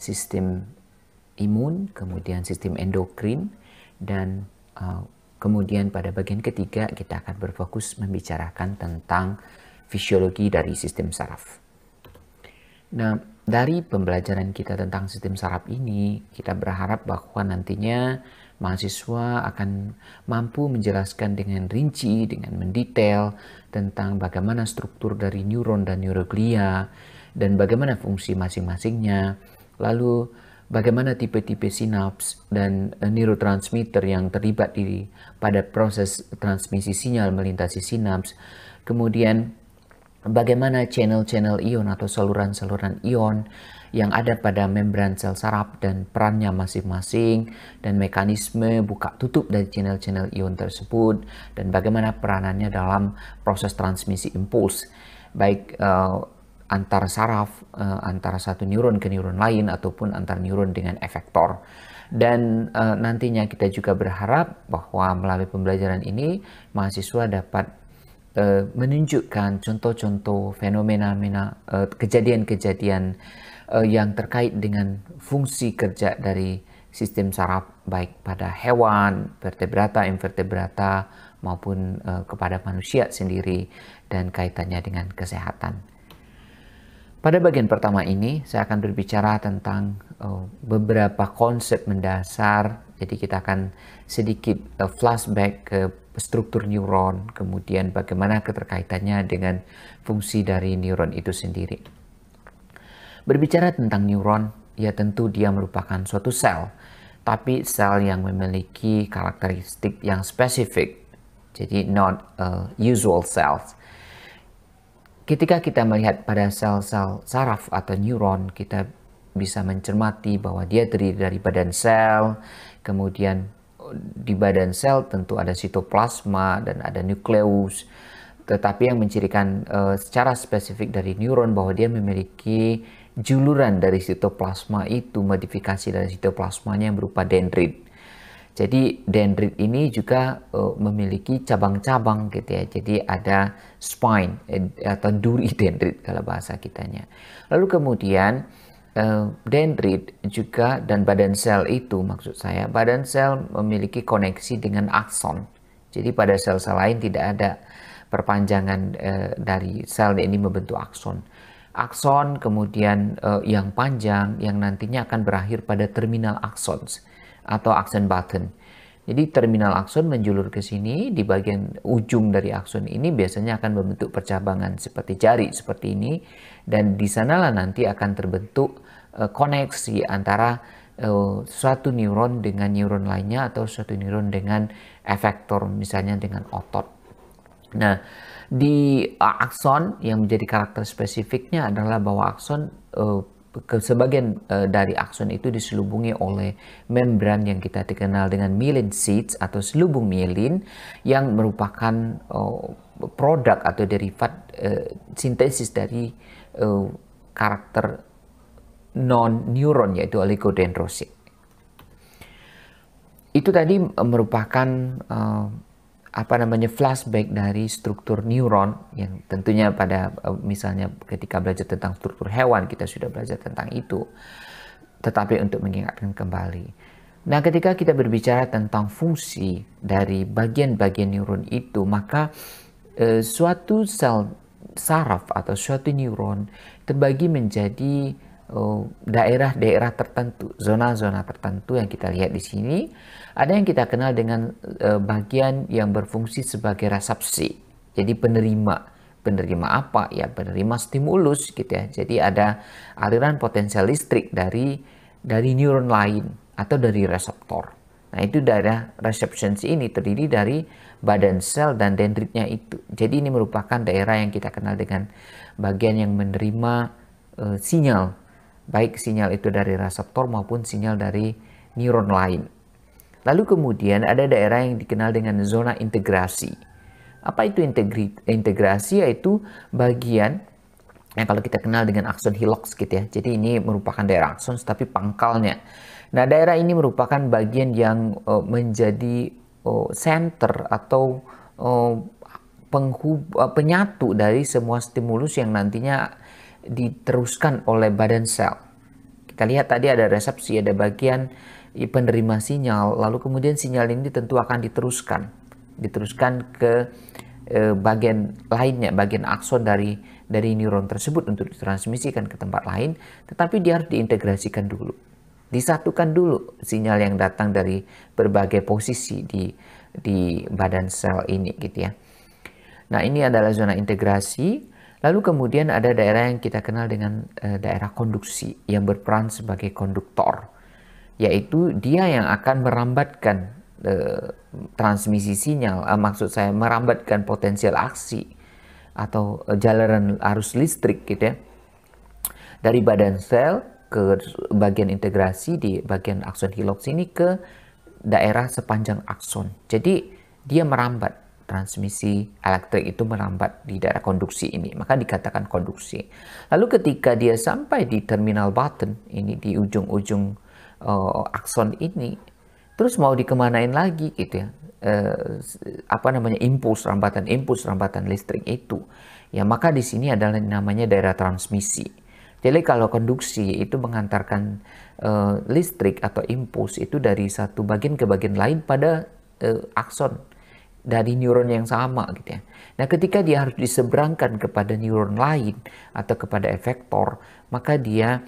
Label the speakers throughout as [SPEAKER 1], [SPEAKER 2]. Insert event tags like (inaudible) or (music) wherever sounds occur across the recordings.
[SPEAKER 1] sistem imun, kemudian sistem endokrin, dan uh, kemudian pada bagian ketiga kita akan berfokus membicarakan tentang fisiologi dari sistem saraf. Nah, dari pembelajaran kita tentang sistem saraf ini, kita berharap bahwa nantinya mahasiswa akan mampu menjelaskan dengan rinci, dengan mendetail tentang bagaimana struktur dari neuron dan neuroglia dan bagaimana fungsi masing-masingnya, Lalu bagaimana tipe-tipe sinaps dan eh, neurotransmitter yang terlibat di pada proses transmisi sinyal melintasi sinaps. Kemudian bagaimana channel-channel ion atau saluran-saluran ion yang ada pada membran sel saraf dan perannya masing-masing dan mekanisme buka tutup dari channel-channel ion tersebut dan bagaimana peranannya dalam proses transmisi impuls baik uh, antar saraf, eh, antara satu neuron ke neuron lain ataupun antar neuron dengan efektor. Dan eh, nantinya kita juga berharap bahwa melalui pembelajaran ini mahasiswa dapat eh, menunjukkan contoh-contoh fenomena-fenomena kejadian-kejadian yang terkait dengan fungsi kerja dari sistem saraf baik pada hewan, vertebrata, invertebrata maupun uh, kepada manusia sendiri dan kaitannya dengan kesehatan. Pada bagian pertama ini, saya akan berbicara tentang uh, beberapa konsep mendasar. Jadi kita akan sedikit uh, flashback ke struktur neuron, kemudian bagaimana keterkaitannya dengan fungsi dari neuron itu sendiri. Berbicara tentang neuron, ya tentu dia merupakan suatu sel, tapi sel yang memiliki karakteristik yang spesifik, jadi not uh, usual cells. Ketika kita melihat pada sel-sel saraf atau neuron, kita bisa mencermati bahwa dia terdiri dari badan sel, kemudian eh, di badan sel tentu ada sitoplasma dan ada nukleus. Tetapi yang mencirikan uh, secara spesifik dari neuron bahwa dia memiliki juluran dari sitoplasma itu, modifikasi dari sitoplasmanya yang berupa dendrit. Jadi dendrit ini juga uh, memiliki cabang-cabang gitu ya. Jadi ada spine eh, atau duri (laughs) dendrit kalau bahasa kitanya. Lalu kemudian uh, dendrit juga dan badan sel itu maksud saya badan sel memiliki koneksi dengan akson. Jadi pada sel-sel lain tidak ada perpanjangan uh, dari sel ini membentuk akson. Akson kemudian uh, yang panjang yang nantinya akan berakhir pada terminal aksons atau aksen button. Jadi terminal akson menjulur ke sini, di bagian ujung dari akson ini biasanya akan membentuk percabangan seperti jari seperti ini dan di sanalah nanti akan terbentuk uh, koneksi antara uh, suatu neuron dengan neuron lainnya atau suatu neuron dengan efektor misalnya dengan otot. Nah, di eh, akson yang menjadi karakter spesifiknya adalah bahwa akson uh, ke sebagian uh, dari akson itu diselubungi oleh membran yang kita dikenal dengan myelin sheath atau selubung myelin yang merupakan uh, produk atau derivat uh, sintesis dari uh, karakter non neuron yaitu oligodendrosit. Itu tadi merupakan uh, apa namanya flashback dari struktur neuron yang tentunya pada eh, misalnya ketika belajar tentang struktur hewan kita sudah belajar tentang itu tetapi untuk mengingatkan kembali nah ketika kita berbicara tentang fungsi dari bagian-bagian neuron itu maka eh, suatu sel saraf atau suatu neuron terbagi menjadi daerah-daerah oh, tertentu, zona-zona tertentu yang kita lihat di sini, ada yang kita kenal dengan eh, bagian yang berfungsi sebagai resepsi, jadi penerima. Penerima apa? Ya penerima stimulus gitu ya. Jadi ada aliran potensial listrik dari dari neuron lain atau dari reseptor. Nah itu daerah reception ini terdiri dari badan sel dan dendritnya itu. Jadi ini merupakan daerah yang kita kenal dengan bagian yang menerima uh, sinyal baik sinyal itu dari reseptor maupun sinyal dari neuron lain. Lalu kemudian ada daerah yang dikenal dengan zona integrasi. Apa itu integri integrasi? Yaitu bagian yang kalau kita kenal dengan akson hilox gitu ya. Jadi ini merupakan daerah akson tapi pangkalnya. Nah daerah ini merupakan bagian yang uh, menjadi uh, eh, center atau uh, eh, penghub, uh, penyatu dari semua stimulus yang nantinya diteruskan oleh badan sel. Kita lihat tadi ada resepsi, ada bagian penerima sinyal, lalu kemudian sinyal ini tentu akan diteruskan, diteruskan ke e, bagian lainnya, bagian akson dari dari neuron tersebut untuk ditransmisikan ke tempat lain, tetapi dia harus diintegrasikan dulu. Disatukan dulu sinyal yang datang dari berbagai posisi di di badan sel ini gitu ya. Nah, ini adalah zona integrasi Lalu kemudian ada daerah yang kita kenal dengan eh, daerah konduksi yang berperan sebagai konduktor, yaitu dia yang akan merambatkan eh, transmisi sinyal, eh, maksud saya merambatkan potensial aksi atau e, jalanan arus listrik gitu ya. Dari badan sel ke bagian integrasi di bagian akson Hillock ini ke daerah sepanjang akson. Jadi dia merambat transmisi elektrik itu merambat di daerah konduksi ini, maka dikatakan konduksi. Lalu ketika dia sampai di terminal button ini di ujung-ujung uh, akson ini, terus mau dikemanain lagi gitu ya, uh, apa namanya impuls rambatan impuls rambatan listrik itu, ya maka di sini adalah namanya daerah transmisi. Jadi kalau konduksi itu mengantarkan uh, listrik atau impuls itu dari satu bagian ke bagian lain pada uh, akson dari neuron yang sama gitu ya. Nah, ketika dia harus diseberangkan kepada neuron lain atau kepada efektor, maka dia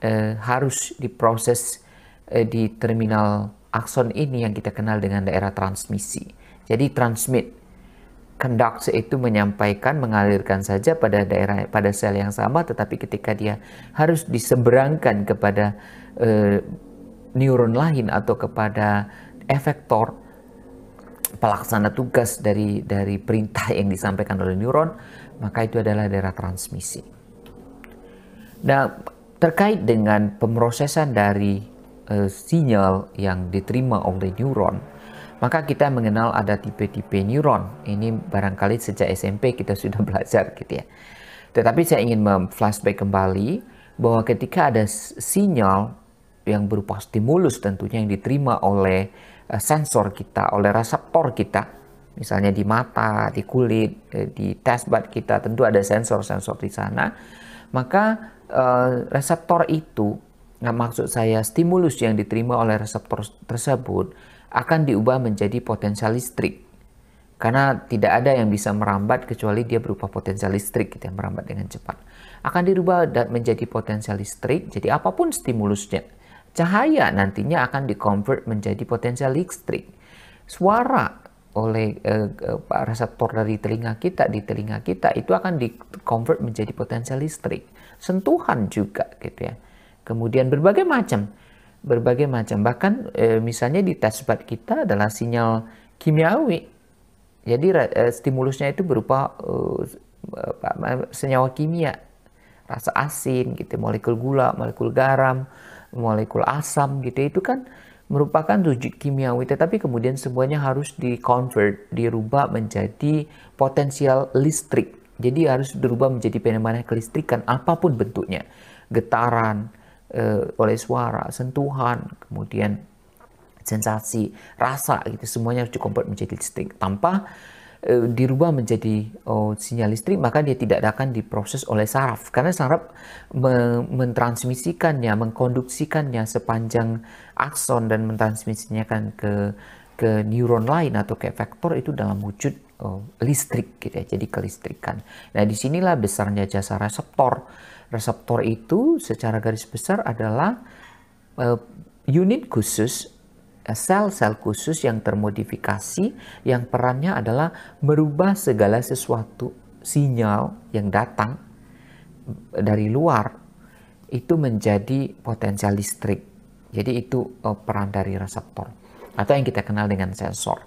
[SPEAKER 1] eh, harus diproses eh, di terminal akson ini yang kita kenal dengan daerah transmisi. Jadi transmit conduct itu menyampaikan mengalirkan saja pada daerah pada sel yang sama tetapi ketika dia harus diseberangkan kepada eh, neuron lain atau kepada efektor pelaksana tugas dari dari perintah yang disampaikan oleh neuron, maka itu adalah daerah transmisi. Nah, terkait dengan pemrosesan dari uh, sinyal yang diterima oleh neuron, maka kita mengenal ada tipe-tipe neuron. Ini barangkali sejak SMP kita (laughs) sudah belajar gitu ya. Tetapi saya ingin flashback kembali bahwa ketika ada sinyal yang berupa stimulus tentunya yang diterima oleh Eh, sensor kita, oleh reseptor kita, misalnya di mata, di kulit, eh, di test bud kita, tentu ada sensor-sensor di sana. Maka eh, reseptor itu, nah maksud saya stimulus yang diterima oleh reseptor tersebut akan diubah menjadi potensial listrik. Karena tidak ada yang bisa merambat kecuali dia berupa potensial listrik kita merambat dengan cepat. Akan dirubah menjadi potensial listrik. Jadi apapun stimulusnya, Cahaya nantinya akan dikonvert menjadi potensial listrik. Suara oleh uh, reseptor dari telinga kita di telinga kita itu akan dikonvert menjadi potensial listrik. Sentuhan juga gitu ya. Kemudian berbagai macam berbagai macam bahkan uh, misalnya di testbud kita adalah sinyal kimiawi. Jadi uh, stimulusnya itu berupa uh, senyawa kimia, rasa asin gitu, molekul gula, molekul garam, molekul asam gitu ya, itu kan merupakan tujuh kimiawi tetapi kemudian semuanya harus di convert dirubah menjadi potensial listrik jadi harus dirubah menjadi fenomena kelistrikan apapun bentuknya getaran eh, oleh suara sentuhan kemudian sensasi rasa gitu semuanya harus convert menjadi listrik tanpa E, dirubah menjadi oh, sinyal listrik maka dia tidak akan diproses oleh saraf karena saraf me mentransmisikannya mengkonduksikannya sepanjang akson dan mentransmisinya kan ke ke neuron lain atau ke vektor itu dalam wujud oh, listrik gitu ya jadi kelistrikan nah disinilah besarnya jasa reseptor reseptor itu secara garis besar adalah e, unit khusus Eh, sel-sel khusus yang termodifikasi yang perannya adalah merubah segala sesuatu sinyal yang datang dari luar itu menjadi potensial listrik. Jadi itu eh, peran dari reseptor atau yang kita kenal dengan sensor.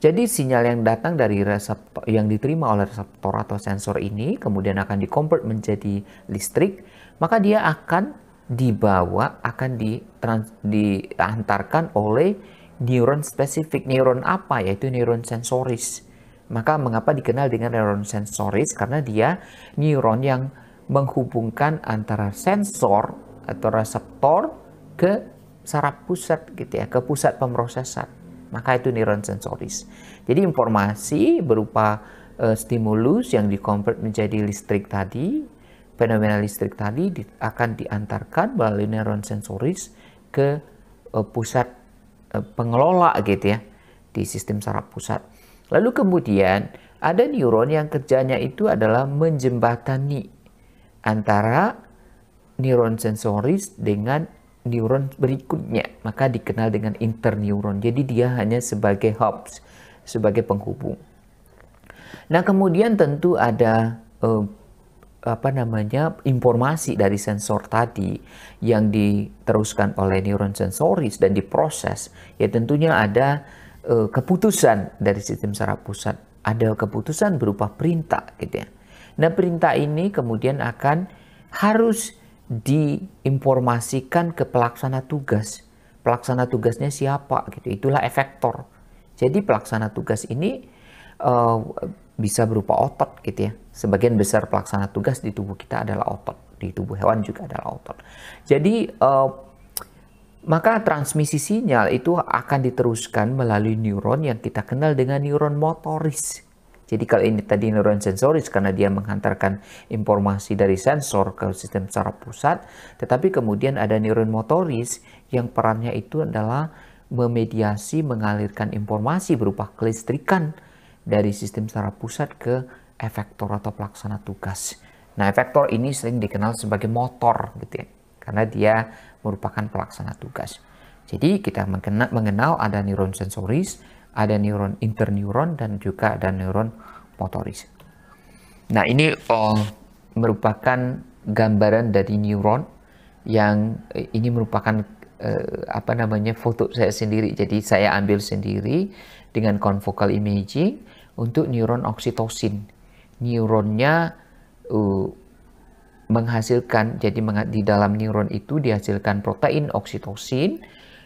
[SPEAKER 1] Jadi sinyal yang datang dari reseptor yang diterima oleh reseptor atau sensor ini kemudian akan dikonvert menjadi listrik, maka dia akan dibawa akan ditrans, diantarkan oleh neuron spesifik neuron apa yaitu neuron sensoris maka mengapa dikenal dengan neuron sensoris karena dia neuron yang menghubungkan antara sensor atau reseptor ke saraf pusat gitu ya ke pusat pemrosesan maka itu neuron sensoris jadi informasi berupa uh, stimulus yang dikonvert menjadi listrik tadi fenomena listrik tadi akan diantarkan melalui neuron sensoris ke uh, pusat uh, pengelola gitu ya di sistem saraf pusat. Lalu kemudian ada neuron yang kerjanya itu adalah menjembatani antara neuron sensoris dengan neuron berikutnya, maka dikenal dengan interneuron. Jadi dia hanya sebagai hubs, sebagai penghubung. Nah, kemudian tentu ada uh, apa namanya informasi dari sensor tadi yang diteruskan oleh neuron sensoris dan diproses ya tentunya ada e, keputusan dari sistem saraf pusat ada keputusan berupa perintah gitu ya nah perintah ini kemudian akan harus diinformasikan ke pelaksana tugas pelaksana tugasnya siapa gitu itulah efektor jadi pelaksana tugas ini e, bisa berupa otot gitu ya sebagian besar pelaksana tugas di tubuh kita adalah otot, di tubuh hewan juga adalah otot. Jadi uh, maka transmisi sinyal itu akan diteruskan melalui neuron yang kita kenal dengan neuron motoris. Jadi kalau ini tadi neuron sensoris karena dia menghantarkan informasi dari sensor ke sistem saraf pusat, tetapi kemudian ada neuron motoris yang perannya itu adalah memediasi mengalirkan informasi berupa kelistrikan dari sistem saraf pusat ke efektor atau pelaksana tugas. Nah, efektor ini sering dikenal sebagai motor gitu ya, karena dia merupakan pelaksana tugas. Jadi kita mengenal ada neuron sensoris, ada neuron interneuron, dan juga ada neuron motoris. Nah, ini oh, merupakan gambaran dari neuron yang eh, ini merupakan eh, apa namanya foto saya sendiri. Jadi saya ambil sendiri dengan confocal imaging untuk neuron oksitosin neuronnya uh, menghasilkan jadi di dalam neuron itu dihasilkan protein oksitosin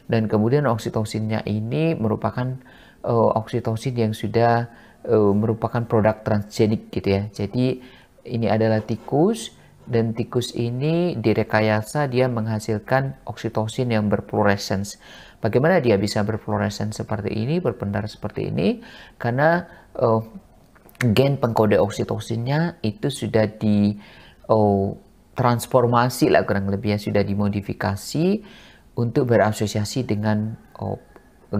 [SPEAKER 1] dan kemudian oksitosinnya ini merupakan uh, oksitosin yang sudah uh, merupakan produk transgenik gitu ya. Jadi ini adalah tikus dan tikus ini direkayasa dia menghasilkan oksitosin yang berfluorescence. Bagaimana dia bisa berfluorescence seperti ini, berpendar seperti ini? Karena uh, gen pengkode oksitosinnya itu sudah di oh, transformasi lah kurang lebih ya sudah dimodifikasi untuk berasosiasi dengan oh,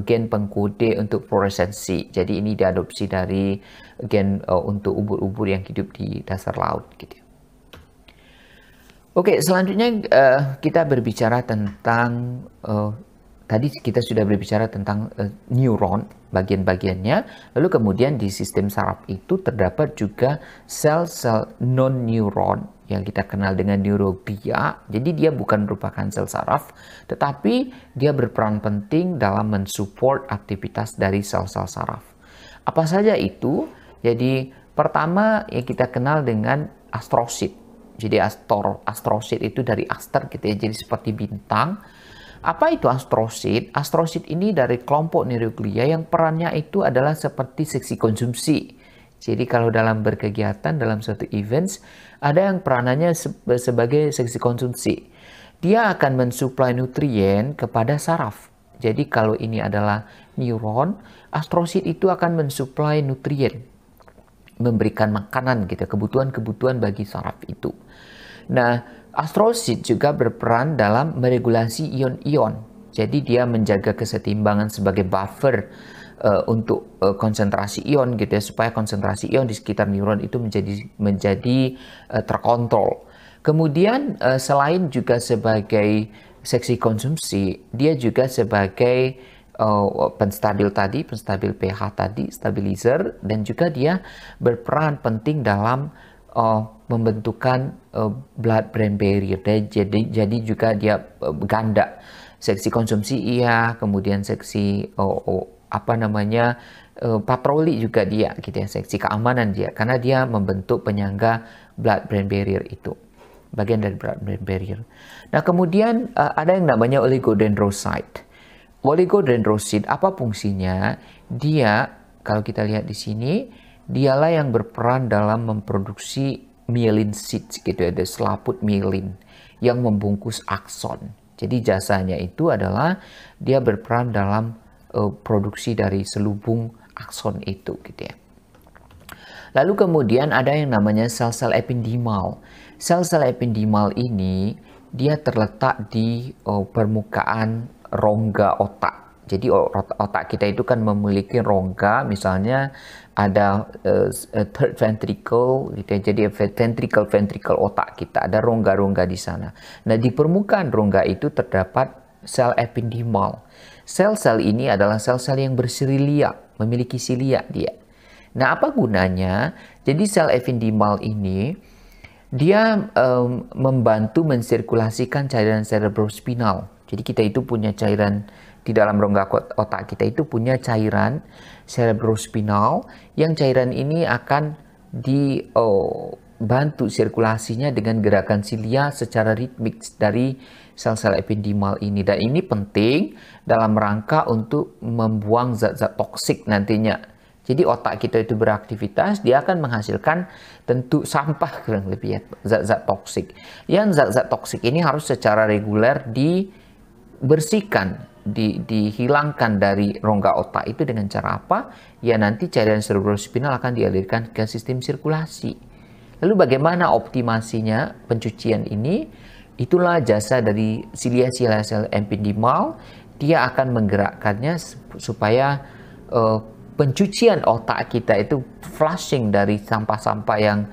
[SPEAKER 1] gen pengkode untuk fluoresensi. Jadi ini diadopsi dari gen oh, untuk ubur-ubur yang hidup di dasar laut gitu. Oke, selanjutnya uh, kita berbicara tentang uh, tadi kita sudah berbicara tentang uh, neuron bagian-bagiannya lalu kemudian di sistem saraf itu terdapat juga sel-sel non neuron yang kita kenal dengan neuroglia. jadi dia bukan merupakan sel saraf tetapi dia berperan penting dalam mensupport aktivitas dari sel-sel saraf apa saja itu jadi pertama yang kita kenal dengan astrosit jadi astor astrosit itu dari aster gitu ya jadi seperti bintang apa itu astrosit? Astrosit ini dari kelompok neuroglia yang perannya itu adalah seperti seksi konsumsi. Jadi kalau dalam berkegiatan dalam suatu events, ada yang peranannya sebagai seksi konsumsi. Dia akan mensuplai nutrien kepada saraf. Jadi kalau ini adalah neuron, astrosit itu akan mensuplai nutrien, memberikan makanan gitu, kebutuhan-kebutuhan bagi saraf itu. Nah, Astrosit juga berperan dalam meregulasi ion-ion. Jadi dia menjaga kesetimbangan sebagai buffer uh, untuk uh, konsentrasi ion gitu ya supaya konsentrasi ion di sekitar neuron itu menjadi menjadi uh, terkontrol. Kemudian uh, selain juga sebagai seksi konsumsi, dia juga sebagai uh, penstabil tadi, penstabil pH tadi, stabilizer dan juga dia berperan penting dalam uh, oh, membentukkan uh, eh, blood brain barrier jadi jadi juga dia uh, ganda seksi konsumsi iya kemudian seksi oh, oh, apa namanya uh, patroli juga dia gitu ya seksi keamanan dia karena dia membentuk penyangga blood brain barrier itu bagian dari blood brain barrier. Nah, kemudian uh, ada yang namanya oligodendrocyte. Oligodendrosit apa fungsinya? Dia kalau kita lihat di sini dialah yang berperan dalam memproduksi myelin sheath gitu ya, ada selaput myelin yang membungkus akson. Jadi jasanya itu adalah dia berperan dalam uh, produksi dari selubung akson itu gitu ya. Lalu kemudian ada yang namanya sel-sel ependimal. Sel-sel ependimal ini dia terletak di uh, permukaan rongga otak. Jadi otak kita itu kan memiliki rongga misalnya ada uh, third ventricle gitu ya. Jadi ventricle ventricle otak kita ada rongga-rongga di sana. Nah, di permukaan rongga itu terdapat sel epidermal Sel-sel ini adalah sel-sel yang bersilia memiliki silia dia. Nah, apa gunanya? Jadi sel epidermal ini dia um, membantu mensirkulasikan cairan cerebrospinal. Jadi kita itu punya cairan di dalam rongga otak kita itu punya cairan cerebrospinal yang cairan ini akan dibantu oh, sirkulasinya dengan gerakan silia secara ritmik dari sel-sel epidemal ini dan ini penting dalam rangka untuk membuang zat-zat toksik nantinya. Jadi otak kita itu beraktivitas, dia akan menghasilkan tentu sampah kurang lebih ya, zat-zat toksik. Yang zat-zat toksik ini harus secara reguler dibersihkan di, dihilangkan dari rongga otak itu dengan cara apa? Ya nanti cairan spinal akan dialirkan ke sistem sirkulasi. Lalu bagaimana optimasinya pencucian ini? Itulah jasa dari silia silia sel mal, Dia akan menggerakkannya supaya uh, pencucian otak kita itu flushing dari sampah-sampah yang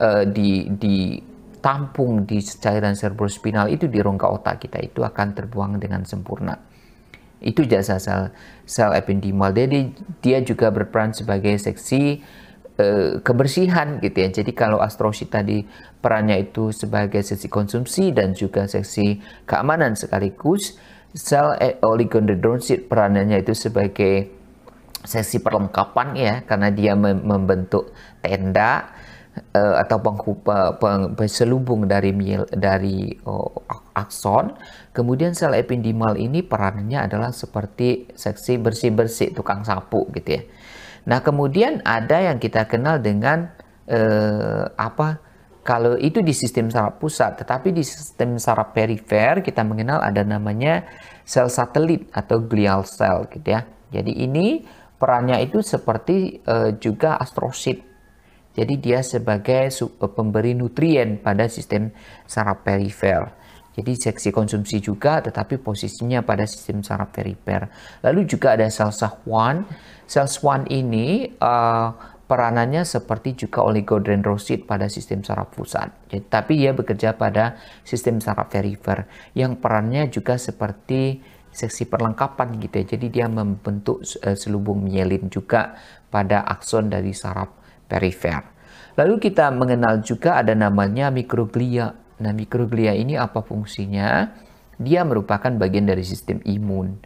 [SPEAKER 1] uh, di, ditampung di cairan spinal itu di rongga otak kita itu akan terbuang dengan sempurna. Itu jasa sel sel epidermal Jadi dia juga berperan sebagai seksi eh, kebersihan gitu ya. Jadi kalau astrosit tadi perannya itu sebagai seksi konsumsi dan juga seksi keamanan sekaligus sel eh, oligodendrosit perannya itu sebagai seksi perlengkapan ya karena dia membentuk tenda eh, atau peng, peng, peng, dari mil, dari oh, akson Kemudian sel epidimal ini perannya adalah seperti seksi bersih-bersih tukang sapu gitu ya. Nah, kemudian ada yang kita kenal dengan eh, apa? Kalau itu di sistem saraf pusat, tetapi di sistem saraf perifer kita mengenal ada namanya sel satelit atau glial cell gitu ya. Jadi ini perannya itu seperti eh, juga astrosit. Jadi dia sebagai pemberi nutrien pada sistem saraf perifer. Jadi seksi konsumsi juga tetapi posisinya pada sistem saraf periper. Lalu juga ada sel Sahwan. Sel Sahwan ini uh, peranannya seperti juga oligodendrosit pada sistem saraf pusat. Jadi, tapi ia bekerja pada sistem saraf perifer yang perannya juga seperti seksi perlengkapan gitu ya. Jadi dia membentuk uh, selubung mielin juga pada akson dari saraf perifer. Lalu kita mengenal juga ada namanya mikroglia Nah, mikroglia ini apa fungsinya? Dia merupakan bagian dari sistem imun.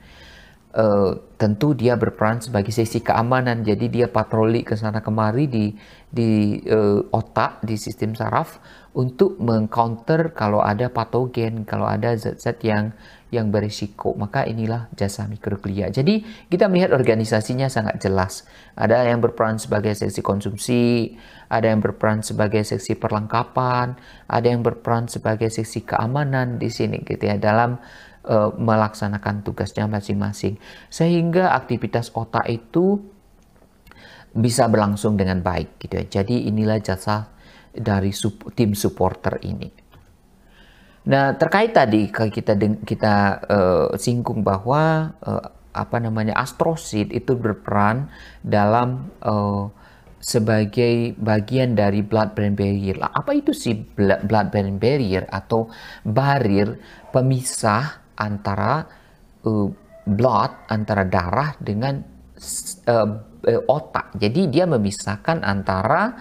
[SPEAKER 1] Uh, tentu dia berperan sebagai sisi keamanan. Jadi dia patroli ke sana kemari di di uh, otak, di sistem saraf untuk mengcounter kalau ada patogen, kalau ada zat-zat yang yang berisiko. Maka inilah jasa mikroglia. Jadi kita melihat organisasinya sangat jelas. Ada yang berperan sebagai sesi konsumsi, ada yang berperan sebagai seksi perlengkapan, ada yang berperan sebagai seksi keamanan di sini gitu ya dalam uh, melaksanakan tugasnya masing-masing. Sehingga aktivitas otak itu bisa berlangsung dengan baik gitu ya. Jadi inilah jasa dari sup tim supporter ini. Nah, terkait tadi kita kita uh, singgung bahwa uh, apa namanya astrosit itu berperan dalam uh, sebagai bagian dari blood-brain barrier. Apa itu sih blood-brain barrier atau barir pemisah antara uh, blood antara darah dengan uh, otak. Jadi dia memisahkan antara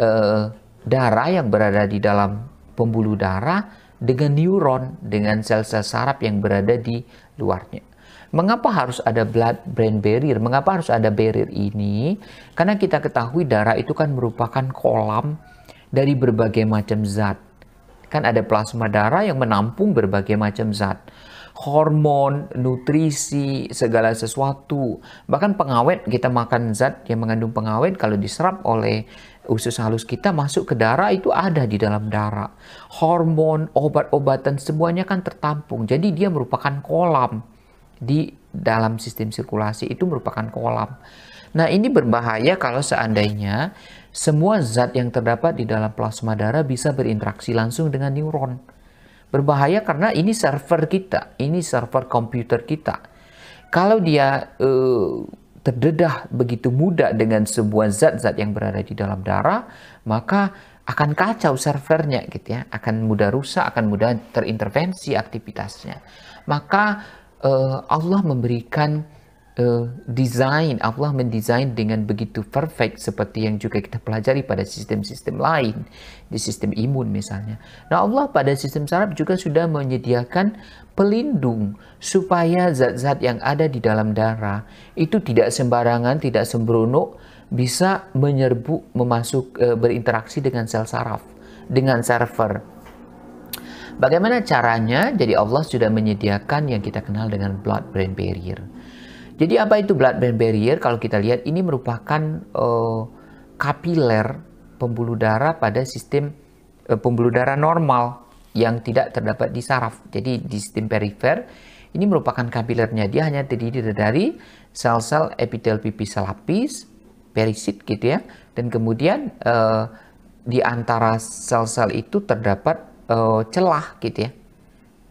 [SPEAKER 1] uh, darah yang berada di dalam pembuluh darah dengan neuron dengan sel-sel saraf yang berada di luarnya. Mengapa harus ada blood-brain barrier? Mengapa harus ada barrier ini? Karena kita ketahui darah itu kan merupakan kolam dari berbagai macam zat. Kan ada plasma darah yang menampung berbagai macam zat. Hormon, nutrisi, segala sesuatu. Bahkan pengawet, kita makan zat yang mengandung pengawet kalau diserap oleh usus halus kita masuk ke darah itu ada di dalam darah. Hormon, obat-obatan semuanya kan tertampung. Jadi dia merupakan kolam di dalam sistem sirkulasi itu merupakan kolam. Nah, ini berbahaya kalau seandainya semua zat yang terdapat di dalam plasma darah bisa berinteraksi langsung dengan neuron. Berbahaya karena ini server kita, ini server komputer kita. Kalau dia uh, terdedah begitu mudah dengan sebuah zat-zat yang berada di dalam darah, maka akan kacau servernya gitu ya, akan mudah rusak, akan mudah terintervensi aktivitasnya. Maka uh, Allah memberikan uh, eh, desain, Allah mendesain dengan begitu perfect seperti yang juga kita pelajari pada sistem-sistem lain, di sistem imun misalnya. Nah Allah pada sistem saraf juga sudah menyediakan pelindung supaya zat-zat yang ada di dalam darah itu tidak sembarangan, tidak sembrono, bisa menyerbu, memasuk, uh, berinteraksi dengan sel saraf, dengan server. Bagaimana caranya? Jadi Allah sudah menyediakan yang kita kenal dengan blood-brain barrier. Jadi apa itu blood-brain barrier? Kalau kita lihat ini merupakan uh, kapiler pembuluh darah pada sistem uh, pembuluh darah normal yang tidak terdapat di saraf. Jadi di sistem perifer ini merupakan kapilernya. Dia hanya terdiri dari sel-sel epitel pipi lapis, perisit gitu ya. Dan kemudian uh, di antara sel-sel itu terdapat uh, celah gitu ya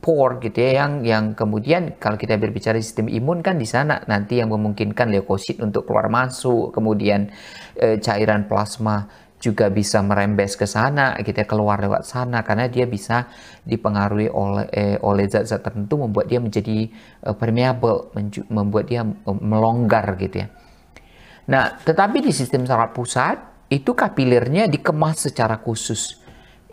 [SPEAKER 1] pore gitu ya yang yang kemudian kalau kita berbicara sistem imun kan di sana nanti yang memungkinkan leukosit untuk keluar masuk kemudian e, cairan plasma juga bisa merembes ke sana kita keluar lewat sana karena dia bisa dipengaruhi oleh eh, oleh zat-zat tertentu membuat dia menjadi eh, permeable membuat dia eh, melonggar gitu ya. Nah, tetapi di sistem saraf pusat itu kapilernya dikemas secara khusus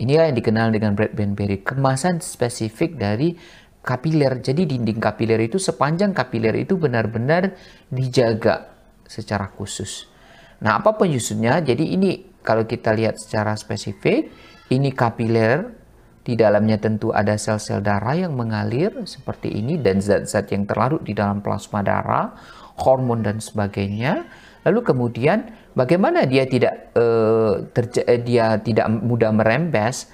[SPEAKER 1] Inilah yang dikenal dengan broadband barrier, kemasan spesifik dari kapiler. Jadi dinding kapiler itu sepanjang kapiler itu benar-benar dijaga secara khusus. Nah, apa penyusunnya? Jadi ini kalau kita lihat secara spesifik, ini kapiler di dalamnya tentu ada sel-sel darah yang mengalir seperti ini dan zat-zat yang terlarut di dalam plasma darah, hormon dan sebagainya. Lalu kemudian Bagaimana dia tidak uh, dia tidak mudah merembes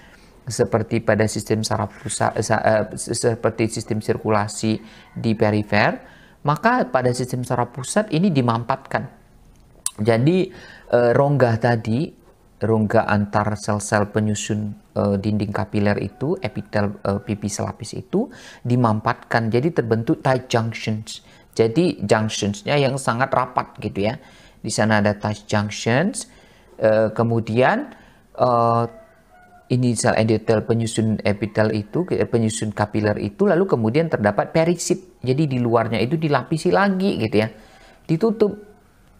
[SPEAKER 1] seperti pada sistem saraf pusat uh, eh, seperti sistem sirkulasi di perifer, maka pada sistem saraf pusat ini dimampatkan. Jadi uh, rongga tadi rongga antar sel-sel penyusun uh, dinding kapiler itu, epitel uh, pipi selapis itu dimampatkan. Jadi terbentuk tight junctions. Jadi junctionsnya yang sangat rapat gitu ya. Di sana ada touch junctions. Uh, kemudian uh, eh, initial and penyusun epitel itu, eh, penyusun kapiler itu, lalu kemudian terdapat perisip Jadi di luarnya itu dilapisi lagi gitu ya. Ditutup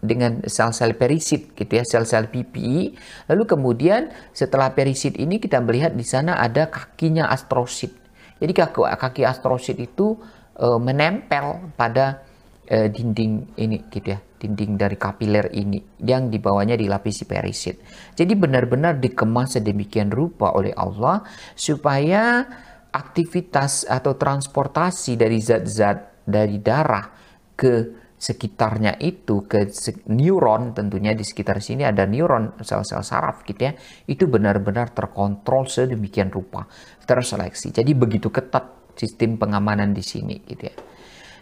[SPEAKER 1] dengan sel-sel perisit gitu ya, sel-sel PPI. E. Lalu kemudian setelah perisit ini kita melihat di sana ada kakinya astrosit. Jadi kaki, kaki astrosit itu menempel pada eh, dinding ini gitu ya dinding dari kapiler ini yang dibawahnya dilapisi perisit. Jadi benar-benar dikemas sedemikian rupa oleh Allah supaya aktivitas atau transportasi dari zat-zat dari darah ke sekitarnya itu ke neuron tentunya di sekitar sini ada neuron sel-sel saraf gitu ya itu benar-benar terkontrol sedemikian rupa terseleksi jadi begitu ketat sistem pengamanan di sini gitu ya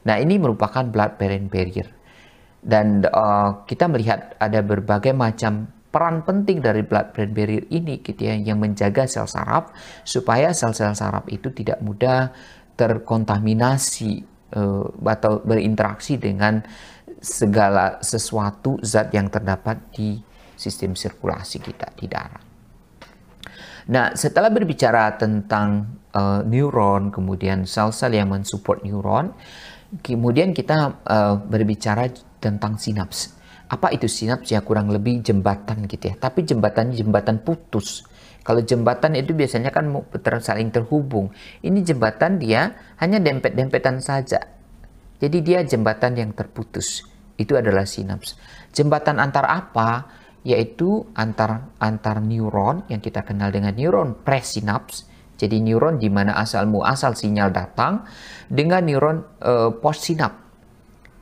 [SPEAKER 1] Nah, ini merupakan blood-brain barrier. Dan uh, kita melihat ada berbagai macam peran penting dari blood-brain barrier ini gitu ya yang menjaga sel saraf supaya sel-sel saraf itu tidak mudah terkontaminasi uh, atau berinteraksi dengan segala sesuatu zat yang terdapat di sistem sirkulasi kita di darah. Nah, setelah berbicara tentang uh, neuron, kemudian sel-sel yang mensupport neuron, Kemudian kita uh, berbicara tentang sinaps. Apa itu sinaps ya kurang lebih jembatan gitu ya. Tapi jembatannya jembatan putus. Kalau jembatan itu biasanya kan saling terhubung. Ini jembatan dia hanya dempet-dempetan saja. Jadi dia jembatan yang terputus. Itu adalah sinaps. Jembatan antar apa? Yaitu antar antar neuron yang kita kenal dengan neuron presinaps jadi neuron di mana asal muasal sinyal datang dengan neuron e, eh, postsinap.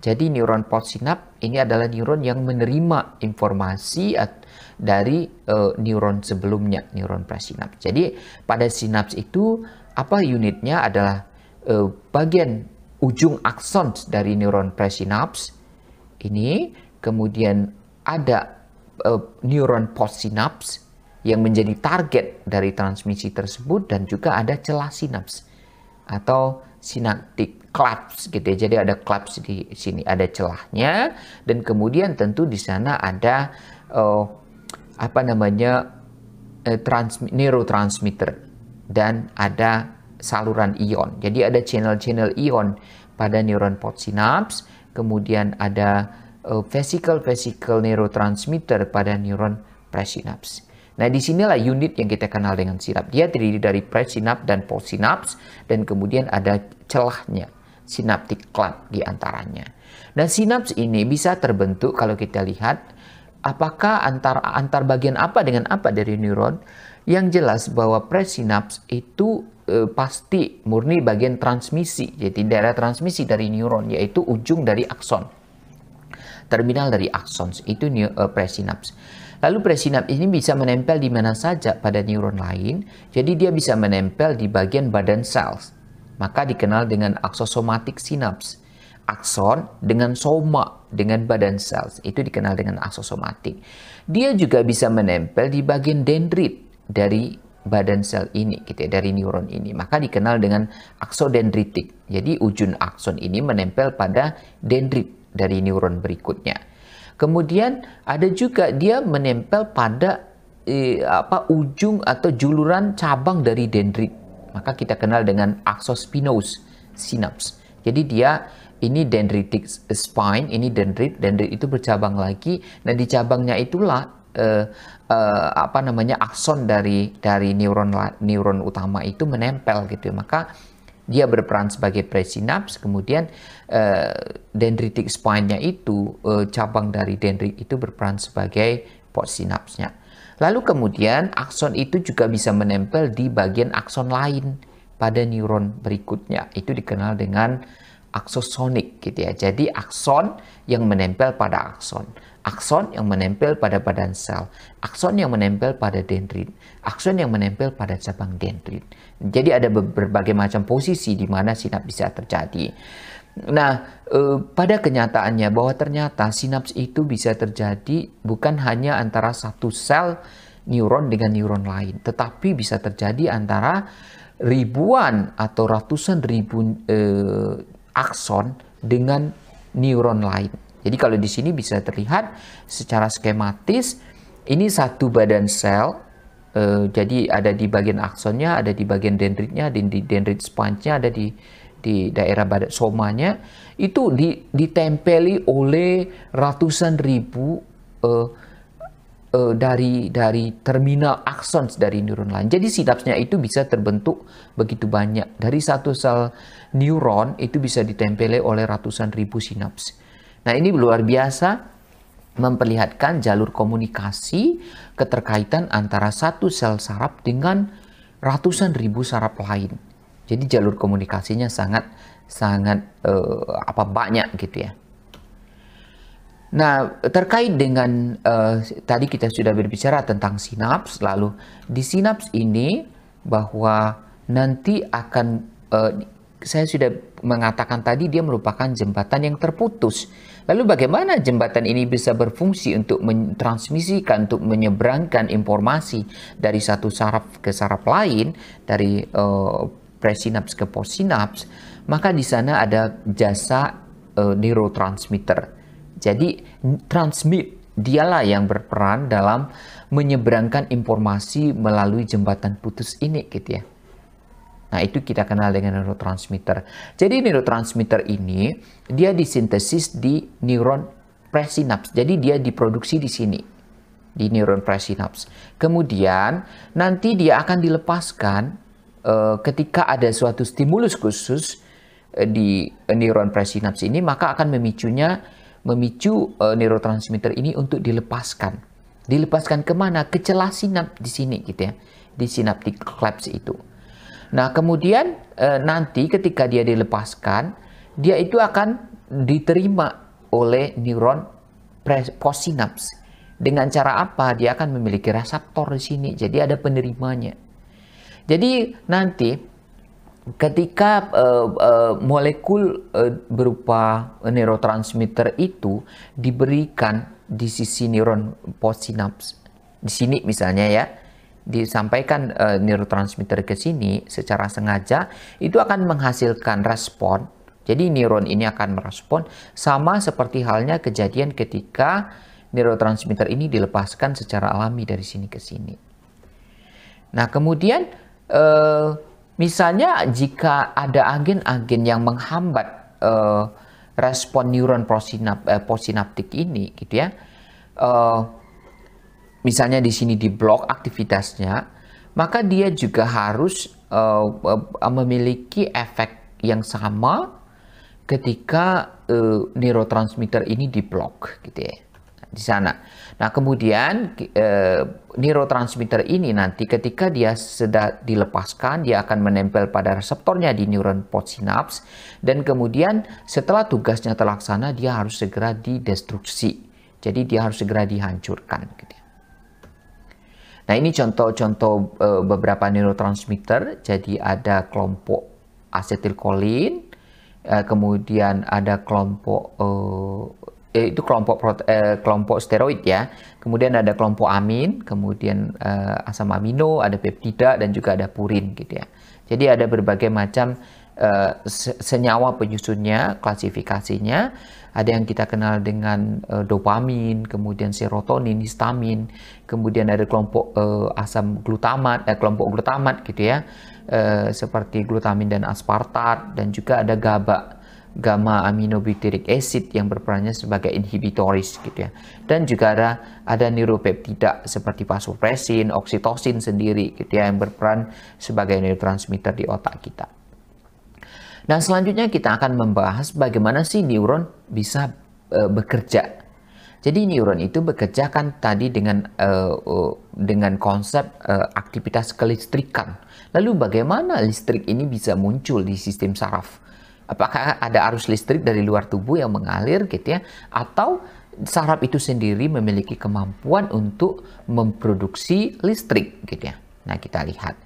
[SPEAKER 1] Jadi neuron postsinap ini adalah neuron yang menerima informasi dari e, neuron sebelumnya, neuron presinap. Jadi pada sinaps itu apa unitnya adalah e, bagian ujung akson dari neuron presinaps ini, kemudian ada e, neuron postsinaps yang menjadi target dari transmisi tersebut dan juga ada celah sinaps atau sinaptik claps gitu ya. Jadi ada claps di sini, ada celahnya dan kemudian tentu di sana ada uh, apa namanya uh, transmi neurotransmitter dan ada saluran ion. Jadi ada channel-channel ion pada neuron pot sinaps, kemudian ada uh, vesikel-vesikel neurotransmitter pada neuron presinaps. Nah, disinilah unit yang kita kenal dengan sinap. Dia terdiri dari presinap dan postsinaps, dan kemudian ada celahnya, sinaptik club di antaranya. Dan sinaps ini bisa terbentuk kalau kita lihat apakah antar antar bagian apa dengan apa dari neuron. Yang jelas bahwa presinaps itu e, pasti murni bagian transmisi, jadi daerah transmisi dari neuron, yaitu ujung dari akson. Terminal dari aksons itu e, eh, presinaps. Lalu presinap ini bisa menempel di mana saja pada neuron lain, jadi dia bisa menempel di bagian badan sel. Maka dikenal dengan aksosomatik sinaps. Akson dengan soma dengan badan sel itu dikenal dengan aksosomatik. Dia juga bisa menempel di bagian dendrit dari badan sel ini gitu ya, dari neuron ini maka dikenal dengan aksodendritik jadi ujung akson ini menempel pada dendrit dari neuron berikutnya Kemudian ada juga dia menempel pada eh, apa ujung atau juluran cabang dari dendrit. Maka kita kenal dengan axospinous synapse. Jadi dia ini dendritic spine, ini dendrit, dendrit itu bercabang lagi. Nah, di cabangnya itulah eh, eh, apa namanya akson dari dari neuron neuron utama itu menempel gitu. Ya. Maka dia berperan sebagai presinaps, kemudian uh, eh, dendritic spine-nya itu, uh, cabang dari dendrit itu berperan sebagai postsinapsnya. Lalu kemudian akson itu juga bisa menempel di bagian akson lain pada neuron berikutnya. Itu dikenal dengan aksosonik gitu ya. Jadi akson yang menempel pada akson akson yang menempel pada badan sel, akson yang menempel pada dendrit, akson yang menempel pada cabang dendrit. Jadi ada berbagai macam posisi di mana sinap bisa terjadi. Nah, eh, pada kenyataannya bahwa ternyata sinaps itu bisa terjadi bukan hanya antara satu sel neuron dengan neuron lain, tetapi bisa terjadi antara ribuan atau ratusan ribu eh, akson dengan neuron lain. Jadi kalau di sini bisa terlihat secara skematis ini satu badan sel Uh, jadi ada di bagian aksonnya, ada di bagian dendritnya, di, di dendrit sponge-nya, ada di di daerah badan somanya itu di, ditempeli oleh ratusan ribu uh, uh, dari dari terminal akson dari neuron lain. Jadi sinapsnya itu bisa terbentuk begitu banyak. Dari satu sel neuron itu bisa ditempeli oleh ratusan ribu sinaps. Nah, ini luar biasa memperlihatkan jalur komunikasi keterkaitan antara satu sel saraf dengan ratusan ribu saraf lain. Jadi jalur komunikasinya sangat sangat uh, apa banyak gitu ya. Nah, terkait dengan uh, tadi kita sudah berbicara tentang sinaps, lalu di sinaps ini bahwa nanti akan uh, saya sudah mengatakan tadi dia merupakan jembatan yang terputus Lalu bagaimana jembatan ini bisa berfungsi untuk mentransmisikan, untuk menyeberangkan informasi dari satu saraf ke saraf lain, dari uh, eh, presinaps ke postsinaps? Maka di sana ada jasa uh, neurotransmitter. Jadi transmit dialah yang berperan dalam menyeberangkan informasi melalui jembatan putus ini gitu ya. Nah, itu kita kenal dengan neurotransmitter. Jadi neurotransmitter ini dia disintesis di neuron presinaps. Jadi dia diproduksi di sini di neuron presinaps. Kemudian nanti dia akan dilepaskan uh, ketika ada suatu stimulus khusus eh, di neuron presinaps ini maka akan memicunya memicu eh, neurotransmitter ini untuk dilepaskan. Dilepaskan kemana? Ke celah sinap di sini gitu ya, di sinaptik klaps itu. Nah, kemudian e, nanti ketika dia dilepaskan, dia itu akan diterima oleh neuron postsinaps. Dengan cara apa? Dia akan memiliki reseptor di sini. Jadi ada penerimanya. Jadi nanti ketika e, e, molekul e, berupa neurotransmitter itu diberikan di sisi neuron postsinaps di sini misalnya ya disampaikan e, neurotransmitter ke sini secara sengaja itu akan menghasilkan respon. Jadi neuron ini akan merespon sama seperti halnya kejadian ketika neurotransmitter ini dilepaskan secara alami dari sini ke sini. Nah, kemudian e, misalnya jika ada agen-agen yang menghambat e, respon neuron postsinaptik ini gitu ya. Uh, misalnya di sini di blok aktivitasnya, maka dia juga harus uh, memiliki efek yang sama ketika uh, neurotransmitter ini di blok gitu ya di sana. Nah, kemudian e, neurotransmitter ini nanti ketika dia sudah dilepaskan, dia akan menempel pada reseptornya di neuron pot sinaps dan kemudian setelah tugasnya terlaksana dia harus segera didestruksi. Jadi dia harus segera dihancurkan gitu. Ya. Nah ini contoh-contoh eh, beberapa neurotransmitter. Jadi ada kelompok asetilkolin eh, kemudian ada kelompok eh, eh itu kelompok prote, kelompok steroid ya. Kemudian ada kelompok amin, kemudian eh, asam amino, ada peptida dan juga ada purin gitu ya. Jadi ada berbagai macam eh, senyawa penyusunnya, klasifikasinya. Ada yang kita kenal dengan uh, dopamin, kemudian serotonin, histamin, kemudian ada kelompok uh, asam glutamat, eh, kelompok glutamat gitu ya, uh, seperti glutamin dan aspartat, dan juga ada GABA gamma aminobutyric acid yang berperannya sebagai inhibitoris gitu ya. Dan juga ada ada neuropeptida seperti vasopressin, oksitosin sendiri gitu ya yang berperan sebagai neurotransmitter di otak kita. Dan selanjutnya kita akan membahas bagaimana sih neuron bisa e, bekerja. Jadi neuron itu bekerja kan tadi dengan e, e, dengan konsep e, aktivitas kelistrikan. Lalu bagaimana listrik ini bisa muncul di sistem saraf? Apakah ada arus listrik dari luar tubuh yang mengalir gitu ya atau saraf itu sendiri memiliki kemampuan untuk memproduksi listrik gitu ya. Nah, kita lihat.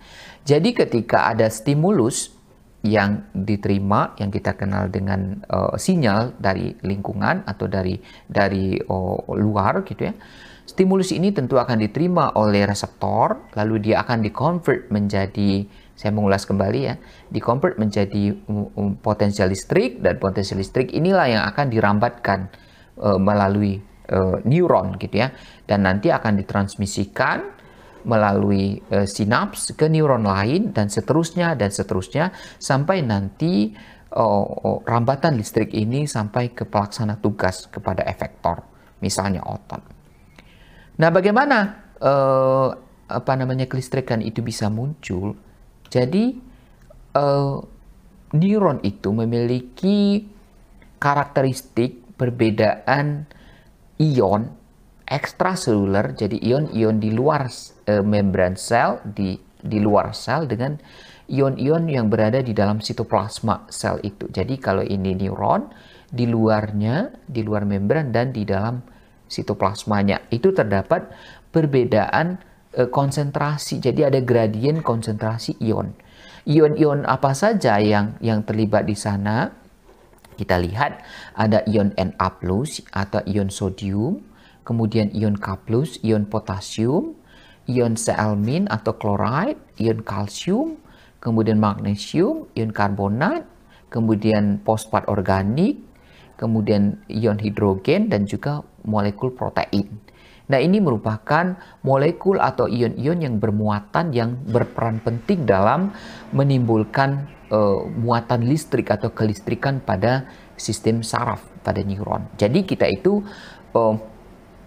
[SPEAKER 1] Jadi ketika ada stimulus yang diterima yang kita kenal dengan uh, sinyal dari lingkungan atau dari dari uh, luar gitu ya. Stimulus ini tentu akan diterima oleh reseptor lalu dia akan dikonvert menjadi saya mengulas kembali ya, dikonvert menjadi um, potensial listrik dan potensial listrik inilah yang akan dirambatkan uh, melalui uh, neuron gitu ya dan nanti akan ditransmisikan melalui e, sinaps ke neuron lain dan seterusnya dan seterusnya sampai nanti e, rambatan listrik ini sampai ke pelaksana tugas kepada efektor misalnya otot. Nah, bagaimana e, apa namanya kelistrikan itu bisa muncul? Jadi e, neuron itu memiliki karakteristik perbedaan ion ekstraseluler jadi ion-ion di luar e, membran sel di di luar sel dengan ion-ion yang berada di dalam sitoplasma sel itu. Jadi kalau ini neuron di luarnya, di luar membran dan di dalam sitoplasmanya itu terdapat perbedaan e, konsentrasi. Jadi ada gradien konsentrasi ion. Ion-ion apa saja yang yang terlibat di sana? Kita lihat ada ion Na+ atau ion sodium, kemudian ion K+, ion potasium, ion selmin atau chloride, ion kalsium, kemudian magnesium, ion karbonat, kemudian fosfat organik, kemudian ion hidrogen dan juga molekul protein. Nah, ini merupakan molekul atau ion-ion yang bermuatan yang berperan penting dalam menimbulkan uh, muatan listrik atau kelistrikan pada sistem saraf pada neuron. Jadi kita itu uh,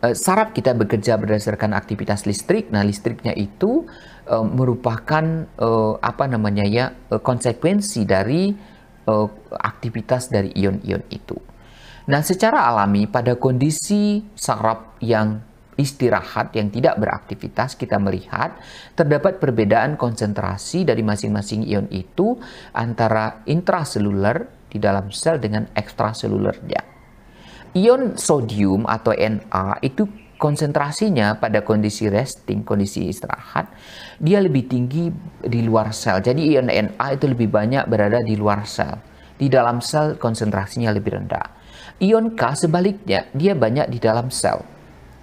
[SPEAKER 1] Eh, saraf kita bekerja berdasarkan aktivitas listrik. Nah, listriknya itu uh, merupakan uh, apa namanya ya uh, konsekuensi dari uh, aktivitas dari ion-ion itu. Nah, secara alami pada kondisi saraf yang istirahat yang tidak beraktivitas kita melihat terdapat perbedaan konsentrasi dari masing-masing ion itu antara intraseluler di dalam sel dengan ekstraselulernya ion sodium atau Na itu konsentrasinya pada kondisi resting, kondisi istirahat, dia lebih tinggi di luar sel. Jadi ion Na itu lebih banyak berada di luar sel. Di dalam sel konsentrasinya lebih rendah. Ion K sebaliknya, dia banyak di dalam sel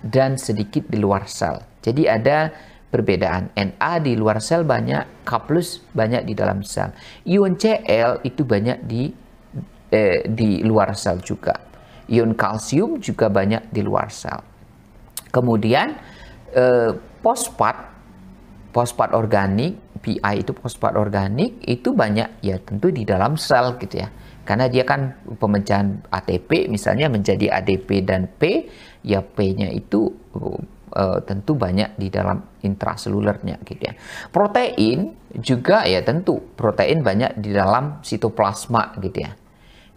[SPEAKER 1] dan sedikit di luar sel. Jadi ada perbedaan. Na di luar sel banyak, K plus banyak di dalam sel. Ion Cl itu banyak di eh, di luar sel juga ion kalsium juga banyak di luar sel. Kemudian eh, fosfat fosfat organik PI itu fosfat organik itu banyak ya tentu di dalam sel gitu ya. Karena dia kan pemecahan ATP misalnya menjadi ADP dan P, ya P-nya itu uh, tentu banyak di dalam intraselulernya gitu ya. Protein juga ya tentu protein banyak di dalam sitoplasma gitu ya.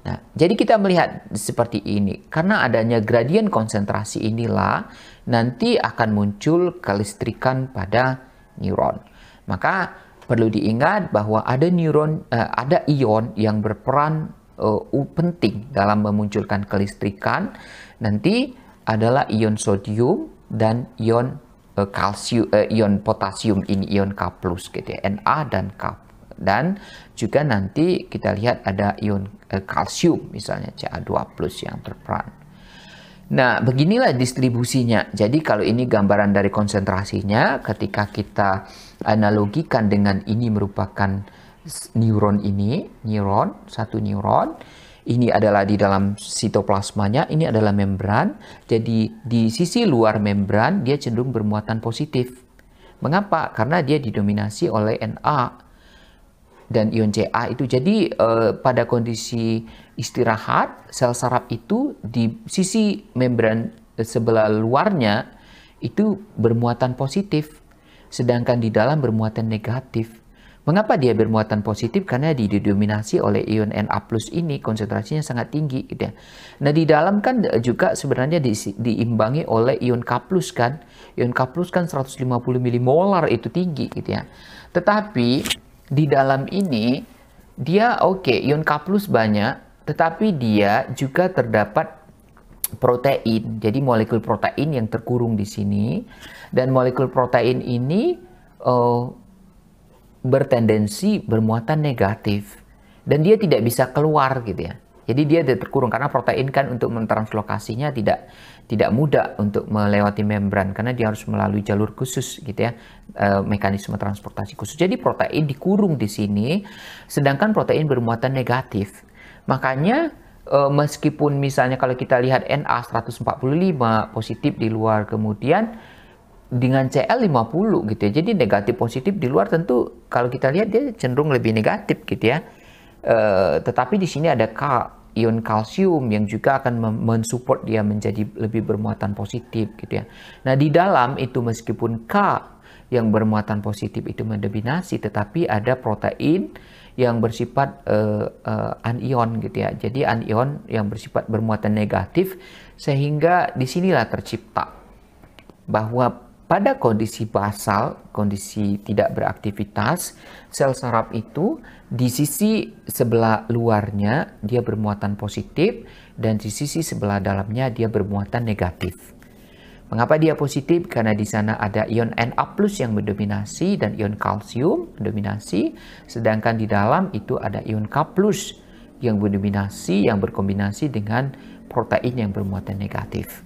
[SPEAKER 1] Nah, jadi kita melihat seperti ini. Karena adanya gradien konsentrasi inilah nanti akan muncul kelistrikan pada neuron. Maka perlu diingat bahwa ada neuron uh, ada ion yang berperan uh, penting dalam memunculkan kelistrikan. Nanti adalah ion sodium dan ion uh, kalsium uh, ion potasium ini ion K+ gitu ya, Na dan K+ dan juga nanti kita lihat ada ion eh, kalsium misalnya Ca2+ yang terperan. Nah, beginilah distribusinya. Jadi kalau ini gambaran dari konsentrasinya ketika kita analogikan dengan ini merupakan neuron ini, neuron, satu neuron. Ini adalah di dalam sitoplasmanya, ini adalah membran. Jadi di sisi luar membran dia cenderung bermuatan positif. Mengapa? Karena dia didominasi oleh Na dan ion Ca itu. Jadi uh, pada kondisi istirahat sel saraf itu di sisi membran eh, sebelah luarnya itu bermuatan positif sedangkan di dalam bermuatan negatif. Mengapa dia bermuatan positif? Karena didominasi oleh ion Na+ plus ini konsentrasinya sangat tinggi gitu ya. Nah, di dalam kan eh, juga sebenarnya di, diimbangi oleh ion K+ kan. Ion K+ plus kan 150 milimolar itu tinggi gitu ya. Tetapi di dalam ini dia oke okay, ion K+ banyak, tetapi dia juga terdapat protein. Jadi molekul protein yang terkurung di sini dan molekul protein ini uh, bertendensi bermuatan negatif dan dia tidak bisa keluar gitu ya. Jadi dia terkurung karena protein kan untuk mentranslokasinya tidak tidak mudah untuk melewati membran karena dia harus melalui jalur khusus gitu ya e, mekanisme transportasi khusus. Jadi protein dikurung di sini sedangkan protein bermuatan negatif. Makanya e, meskipun misalnya kalau kita lihat Na 145 positif di luar kemudian dengan CL 50 gitu ya. Jadi negatif positif di luar tentu kalau kita lihat dia cenderung lebih negatif gitu ya. E, tetapi di sini ada K ion kalsium yang juga akan mensupport dia menjadi lebih bermuatan positif gitu ya. Nah, di dalam itu meskipun K yang bermuatan positif itu mendominasi tetapi ada protein yang bersifat uh, uh, anion gitu ya. Jadi anion yang bersifat bermuatan negatif sehingga disinilah tercipta bahwa pada kondisi basal, kondisi tidak beraktivitas, sel saraf itu di sisi sebelah luarnya dia bermuatan positif dan di sisi sebelah dalamnya dia bermuatan negatif. Mengapa dia positif? Karena di sana ada ion Na+ yang mendominasi dan ion kalsium mendominasi, sedangkan di dalam itu ada ion K+ yang mendominasi yang berkombinasi dengan protein yang bermuatan negatif.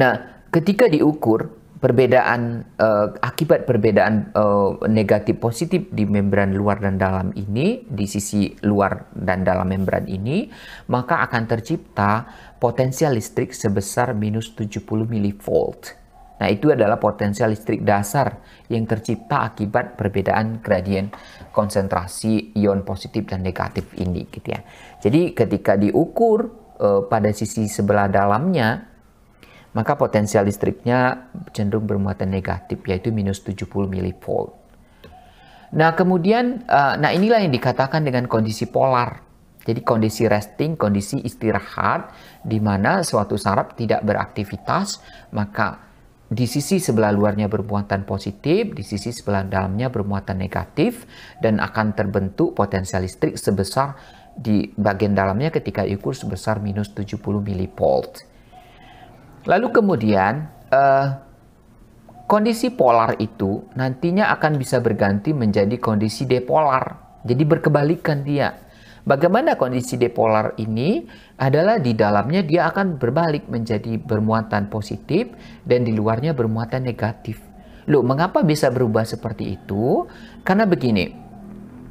[SPEAKER 1] Nah, ketika diukur perbedaan uh, akibat perbedaan uh, negatif positif di membran luar dan dalam ini di sisi luar dan dalam membran ini maka akan tercipta potensial listrik sebesar minus 70 milivolt. Nah itu adalah potensial listrik dasar yang tercipta akibat perbedaan gradien konsentrasi ion positif dan negatif ini gitu ya. Jadi ketika diukur eh, pada sisi sebelah dalamnya maka potensial listriknya cenderung bermuatan negatif yaitu minus 70 mV. Nah kemudian, uh, nah inilah yang dikatakan dengan kondisi polar. Jadi kondisi resting, kondisi istirahat, di mana suatu saraf tidak beraktivitas, maka di sisi sebelah luarnya bermuatan positif, di sisi sebelah dalamnya bermuatan negatif, dan akan terbentuk potensial listrik sebesar di bagian dalamnya ketika ukur sebesar minus 70 mV. Lalu kemudian uh, kondisi polar itu nantinya akan bisa berganti menjadi kondisi depolar. Jadi berkebalikan dia. Bagaimana kondisi depolar ini adalah di dalamnya dia akan berbalik menjadi bermuatan positif dan di luarnya bermuatan negatif. Loh, mengapa bisa berubah seperti itu? Karena begini,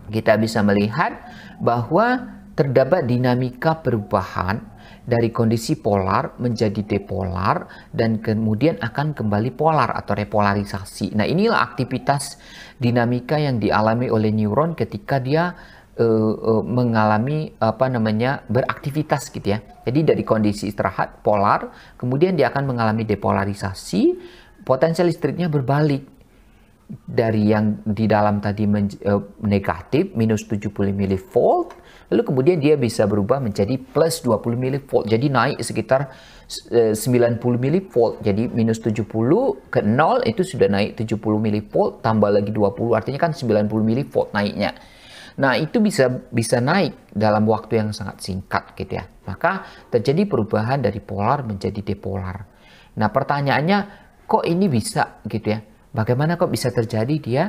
[SPEAKER 1] kita bisa melihat bahwa terdapat dinamika perubahan dari kondisi polar menjadi depolar dan kemudian akan kembali polar atau repolarisasi. Nah, inilah aktivitas dinamika yang dialami oleh neuron ketika dia uh, uh, mengalami apa namanya beraktivitas gitu ya. Jadi dari kondisi istirahat polar, kemudian dia akan mengalami depolarisasi, potensial listriknya berbalik dari yang di dalam tadi men, uh, negatif minus 70 milivolt lalu kemudian dia bisa berubah menjadi plus 20 milivolt jadi naik sekitar eh, uh, 90 milivolt jadi minus 70 ke 0 itu sudah naik 70 milivolt tambah lagi 20 artinya kan 90 milivolt naiknya nah itu bisa bisa naik dalam waktu yang sangat singkat gitu ya maka terjadi perubahan dari polar menjadi depolar nah pertanyaannya kok ini bisa gitu ya Bagaimana kok bisa terjadi dia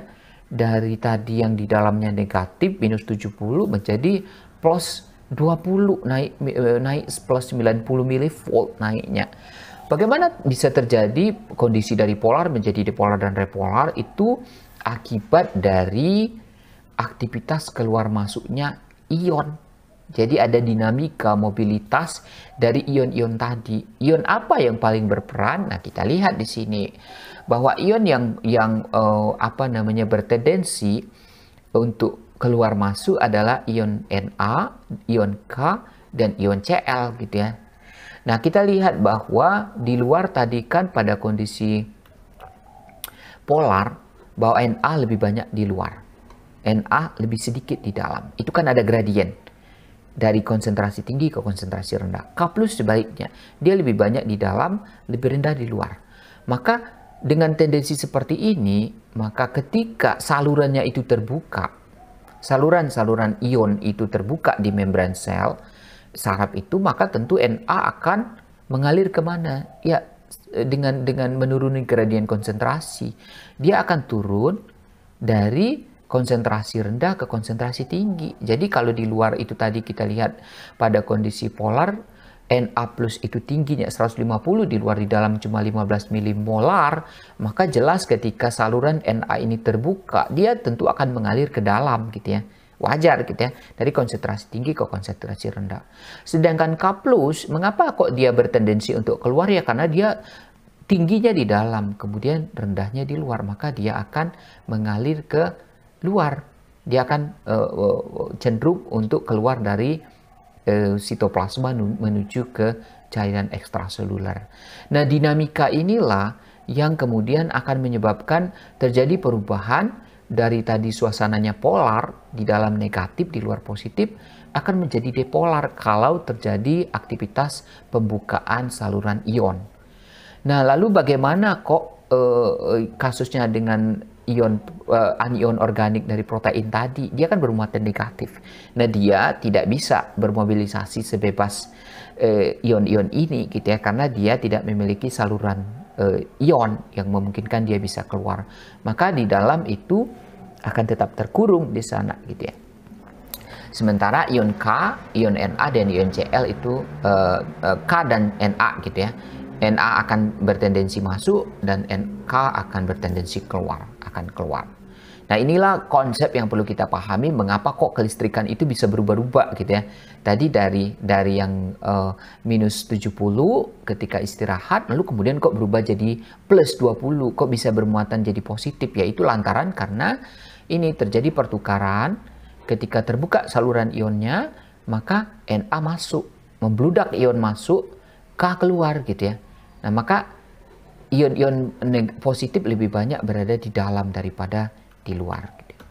[SPEAKER 1] dari tadi yang di dalamnya negatif minus 70 menjadi plus 20 naik eh, naik plus 90 milivolt naiknya. Bagaimana bisa terjadi kondisi dari polar menjadi dipolar dan repolar itu akibat dari aktivitas keluar masuknya ion. Jadi ada dinamika mobilitas dari ion-ion tadi. Ion apa yang paling berperan? Nah, kita lihat di sini bahwa ion yang yang uh, apa namanya bertendensi untuk keluar masuk adalah ion Na, ion K dan ion Cl gitu ya. Nah, kita lihat bahwa di luar tadi kan pada kondisi polar bahwa Na lebih banyak di luar. Na lebih sedikit di dalam. Itu kan ada gradien dari konsentrasi tinggi ke konsentrasi rendah. K plus sebaliknya, dia lebih banyak di dalam, lebih rendah di luar. Maka dengan tendensi seperti ini, maka ketika salurannya itu terbuka, saluran-saluran ion itu terbuka di membran sel saraf itu, maka tentu Na akan mengalir kemana? Ya, dengan dengan menuruni gradien konsentrasi, dia akan turun dari konsentrasi rendah ke konsentrasi tinggi. Jadi kalau di luar itu tadi kita lihat pada kondisi polar Na plus itu tingginya 150 di luar di dalam cuma 15 milimolar, maka jelas ketika saluran Na ini terbuka, dia tentu akan mengalir ke dalam gitu ya. Wajar gitu ya, dari konsentrasi tinggi ke konsentrasi rendah. Sedangkan K+, plus mengapa kok dia bertendensi untuk keluar ya? Karena dia tingginya di dalam, kemudian rendahnya di luar, maka dia akan mengalir ke luar. Dia akan uh, cenderung untuk keluar dari eh, sitoplasma menuju ke cairan ekstraseluler. Nah, dinamika inilah yang kemudian akan menyebabkan terjadi perubahan dari tadi suasananya polar di dalam negatif di luar positif akan menjadi depolar kalau terjadi aktivitas pembukaan saluran ion. Nah, lalu bagaimana kok eh, eh kasusnya dengan ion uh, anion organik dari protein tadi dia kan bermuatan negatif. Nah dia tidak bisa bermobilisasi sebebas eh, ion-ion uh, ini gitu ya karena dia tidak memiliki saluran uh, ion yang memungkinkan dia bisa keluar. Maka di dalam itu akan tetap terkurung di sana gitu ya. Sementara ion K, ion Na dan ion Cl itu uh, uh, K dan Na gitu ya NA akan bertendensi masuk dan NK akan bertendensi keluar, akan keluar. Nah inilah konsep yang perlu kita pahami mengapa kok kelistrikan itu bisa berubah-ubah gitu ya. Tadi dari dari yang uh, minus 70 ketika istirahat lalu kemudian kok berubah jadi plus 20 kok bisa bermuatan jadi positif Ya itu lantaran karena ini terjadi pertukaran ketika terbuka saluran ionnya maka Na masuk membludak ion masuk K keluar gitu ya. Nah, maka ion-ion positif lebih banyak berada di dalam daripada di luar. Gitu.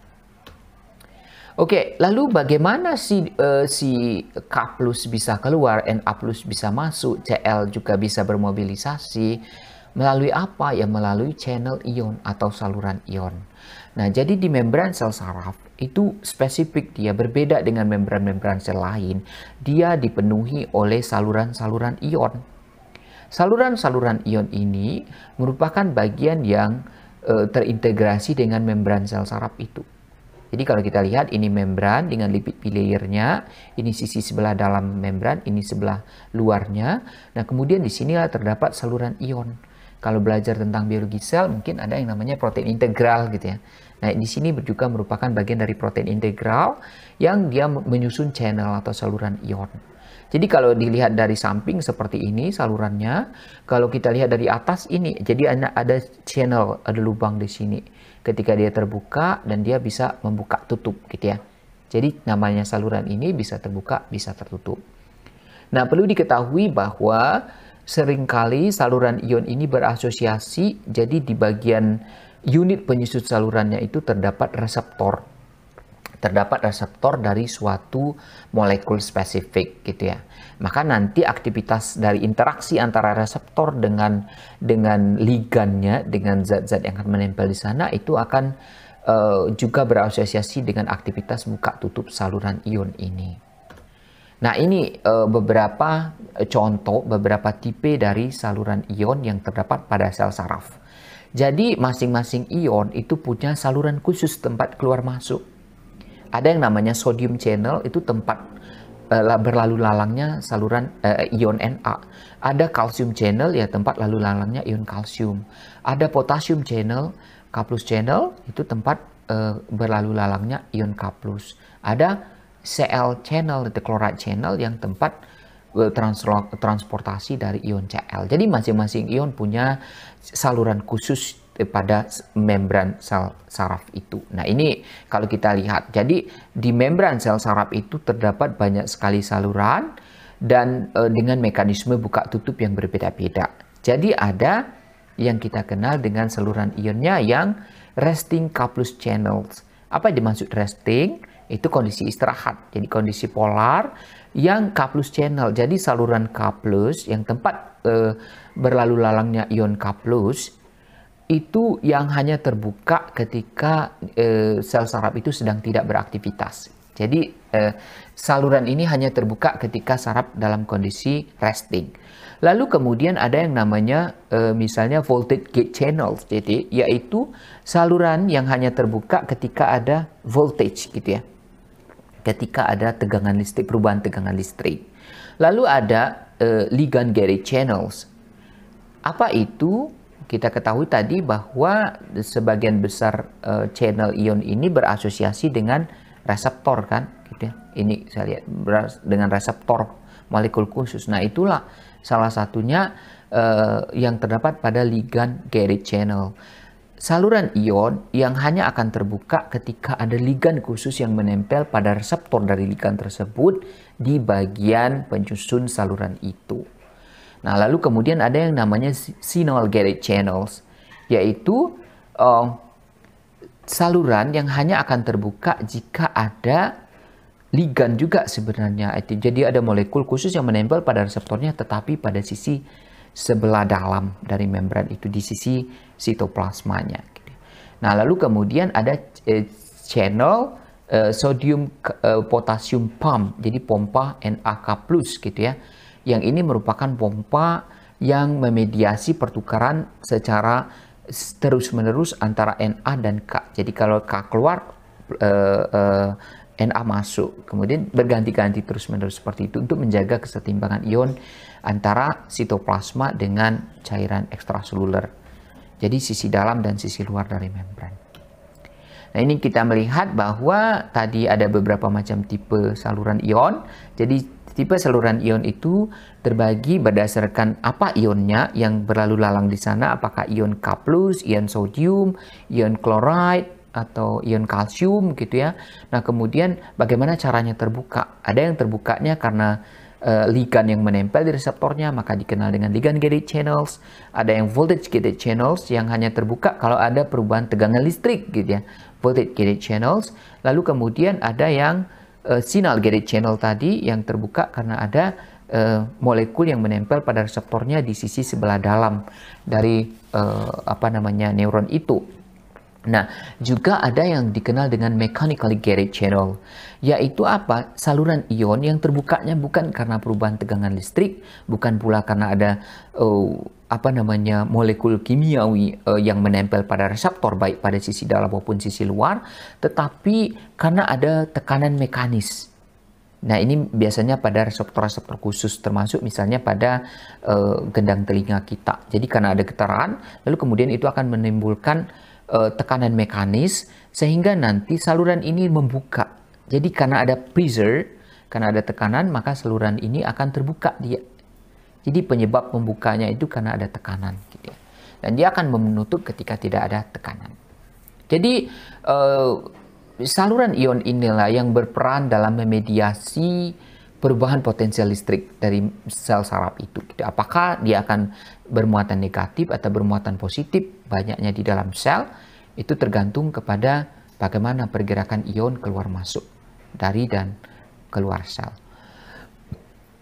[SPEAKER 1] Oke, lalu bagaimana si uh, si K plus bisa keluar, Na plus bisa masuk, Cl juga bisa bermobilisasi melalui apa? Ya melalui channel ion atau saluran ion. Nah, jadi di membran sel saraf itu spesifik dia berbeda dengan membran-membran sel lain. Dia dipenuhi oleh saluran-saluran ion. Saluran-saluran ion ini merupakan bagian yang e, terintegrasi dengan membran sel saraf itu. Jadi kalau kita lihat ini membran dengan lipid bilayernya, ini sisi sebelah dalam membran, ini sebelah luarnya. Nah kemudian di sinilah terdapat saluran ion. Kalau belajar tentang biologi sel mungkin ada yang namanya protein integral gitu ya. Nah di sini juga merupakan bagian dari protein integral yang dia menyusun channel atau saluran ion. Jadi kalau dilihat dari samping seperti ini salurannya, kalau kita lihat dari atas ini, jadi ada, ada channel, ada lubang di sini. Ketika dia terbuka dan dia bisa membuka tutup gitu ya. Jadi namanya saluran ini bisa terbuka, bisa tertutup. Nah, perlu diketahui bahwa seringkali saluran ion ini berasosiasi jadi di bagian unit penyusut salurannya itu terdapat reseptor terdapat reseptor dari suatu molekul spesifik gitu ya. Maka nanti aktivitas dari interaksi antara reseptor dengan dengan ligannya dengan zat-zat yang akan menempel di sana itu akan uh, juga berasosiasi dengan aktivitas buka tutup saluran ion ini. Nah, ini uh, beberapa eh, contoh, beberapa tipe dari saluran ion yang terdapat pada sel saraf. Jadi, masing-masing ion itu punya saluran khusus tempat keluar masuk. Ada yang namanya sodium channel itu tempat uh, berlalu lalangnya saluran uh, ion Na. Ada kalsium channel ya tempat lalu lalangnya ion kalsium. Ada potasium channel, K+ channel itu tempat uh, berlalu lalangnya ion K+. Ada Cl channel, the chloride channel yang tempat transportasi dari ion Cl. Jadi masing-masing ion punya saluran khusus pada membran sel saraf itu. Nah, ini kalau kita lihat. Jadi di membran sel saraf itu terdapat banyak sekali saluran dan e, dengan mekanisme buka tutup yang berbeda-beda. Jadi ada yang kita kenal dengan saluran ionnya yang resting couplus channels. Apa yang dimaksud resting? Itu kondisi istirahat. Jadi kondisi polar yang kaplus channel. Jadi saluran kaplus yang tempat e, berlalu lalangnya ion kaplus itu yang hanya terbuka ketika eh, sel saraf itu sedang tidak beraktivitas. Jadi eh, saluran ini hanya terbuka ketika saraf dalam kondisi resting. Lalu kemudian ada yang namanya eh, misalnya voltage gate channels, jadi yaitu saluran yang hanya terbuka ketika ada voltage gitu ya. Ketika ada tegangan listrik, perubahan tegangan listrik. Lalu ada eh, ligand gate channels. Apa itu? kita ketahui tadi bahwa sebagian besar uh, channel ion ini berasosiasi dengan reseptor kan gitu ya. Ini saya lihat dengan reseptor molekul khusus. Nah, itulah salah satunya uh, yang terdapat pada ligand Garrett channel. Saluran ion yang hanya akan terbuka ketika ada ligand khusus yang menempel pada reseptor dari ligan tersebut di bagian penyusun saluran itu. Nah, lalu kemudian ada yang namanya signal gated channels, yaitu uh, saluran yang hanya akan terbuka jika ada ligan juga sebenarnya. Jadi ada molekul khusus yang menempel pada reseptornya tetapi pada sisi sebelah dalam dari membran itu di sisi sitoplasmanya. Nah, lalu kemudian ada eh, channel eh, sodium potasium pump, jadi pompa NAK+ gitu ya yang ini merupakan pompa yang memediasi pertukaran secara terus-menerus antara NA dan K. Jadi kalau K keluar, eh, eh, NA masuk. Kemudian berganti-ganti terus-menerus seperti itu untuk menjaga kesetimbangan ion antara sitoplasma dengan cairan ekstraseluler. Jadi sisi dalam dan sisi luar dari membran. Nah ini kita melihat bahwa tadi ada beberapa macam tipe saluran ion. Jadi Tipe saluran ion itu terbagi berdasarkan apa ionnya yang berlalu lalang di sana, apakah ion K+, ion sodium, ion chloride, atau ion kalsium gitu ya. Nah, kemudian bagaimana caranya terbuka? Ada yang terbukanya karena uh, eh, ligan yang menempel di reseptornya, maka dikenal dengan ligan gated channels. Ada yang voltage gated channels yang hanya terbuka kalau ada perubahan tegangan listrik gitu ya, voltage gated channels. Lalu kemudian ada yang uh, eh, sinal gated channel tadi yang terbuka karena ada uh, molekul yang menempel pada reseptornya di sisi sebelah dalam dari uh, apa namanya neuron itu. Nah, juga ada yang dikenal dengan mechanically gated channel, yaitu apa? Saluran ion yang terbukanya bukan karena perubahan tegangan listrik, bukan pula karena ada uh, apa namanya molekul kimiawi uh, yang menempel pada reseptor baik pada sisi dalam maupun sisi luar, tetapi karena ada tekanan mekanis. Nah ini biasanya pada reseptor-reseptor khusus termasuk misalnya pada uh, gendang telinga kita. Jadi karena ada getaran, lalu kemudian itu akan menimbulkan uh, tekanan mekanis sehingga nanti saluran ini membuka. Jadi karena ada pressure, karena ada tekanan maka saluran ini akan terbuka dia jadi penyebab membukanya itu karena ada tekanan. Gitu ya. Dan dia akan menutup ketika tidak ada tekanan. Jadi uh, saluran ion inilah yang berperan dalam memediasi perubahan potensial listrik dari sel saraf itu. Gitu. Apakah dia akan bermuatan negatif atau bermuatan positif banyaknya di dalam sel itu tergantung kepada bagaimana pergerakan ion keluar masuk dari dan keluar sel.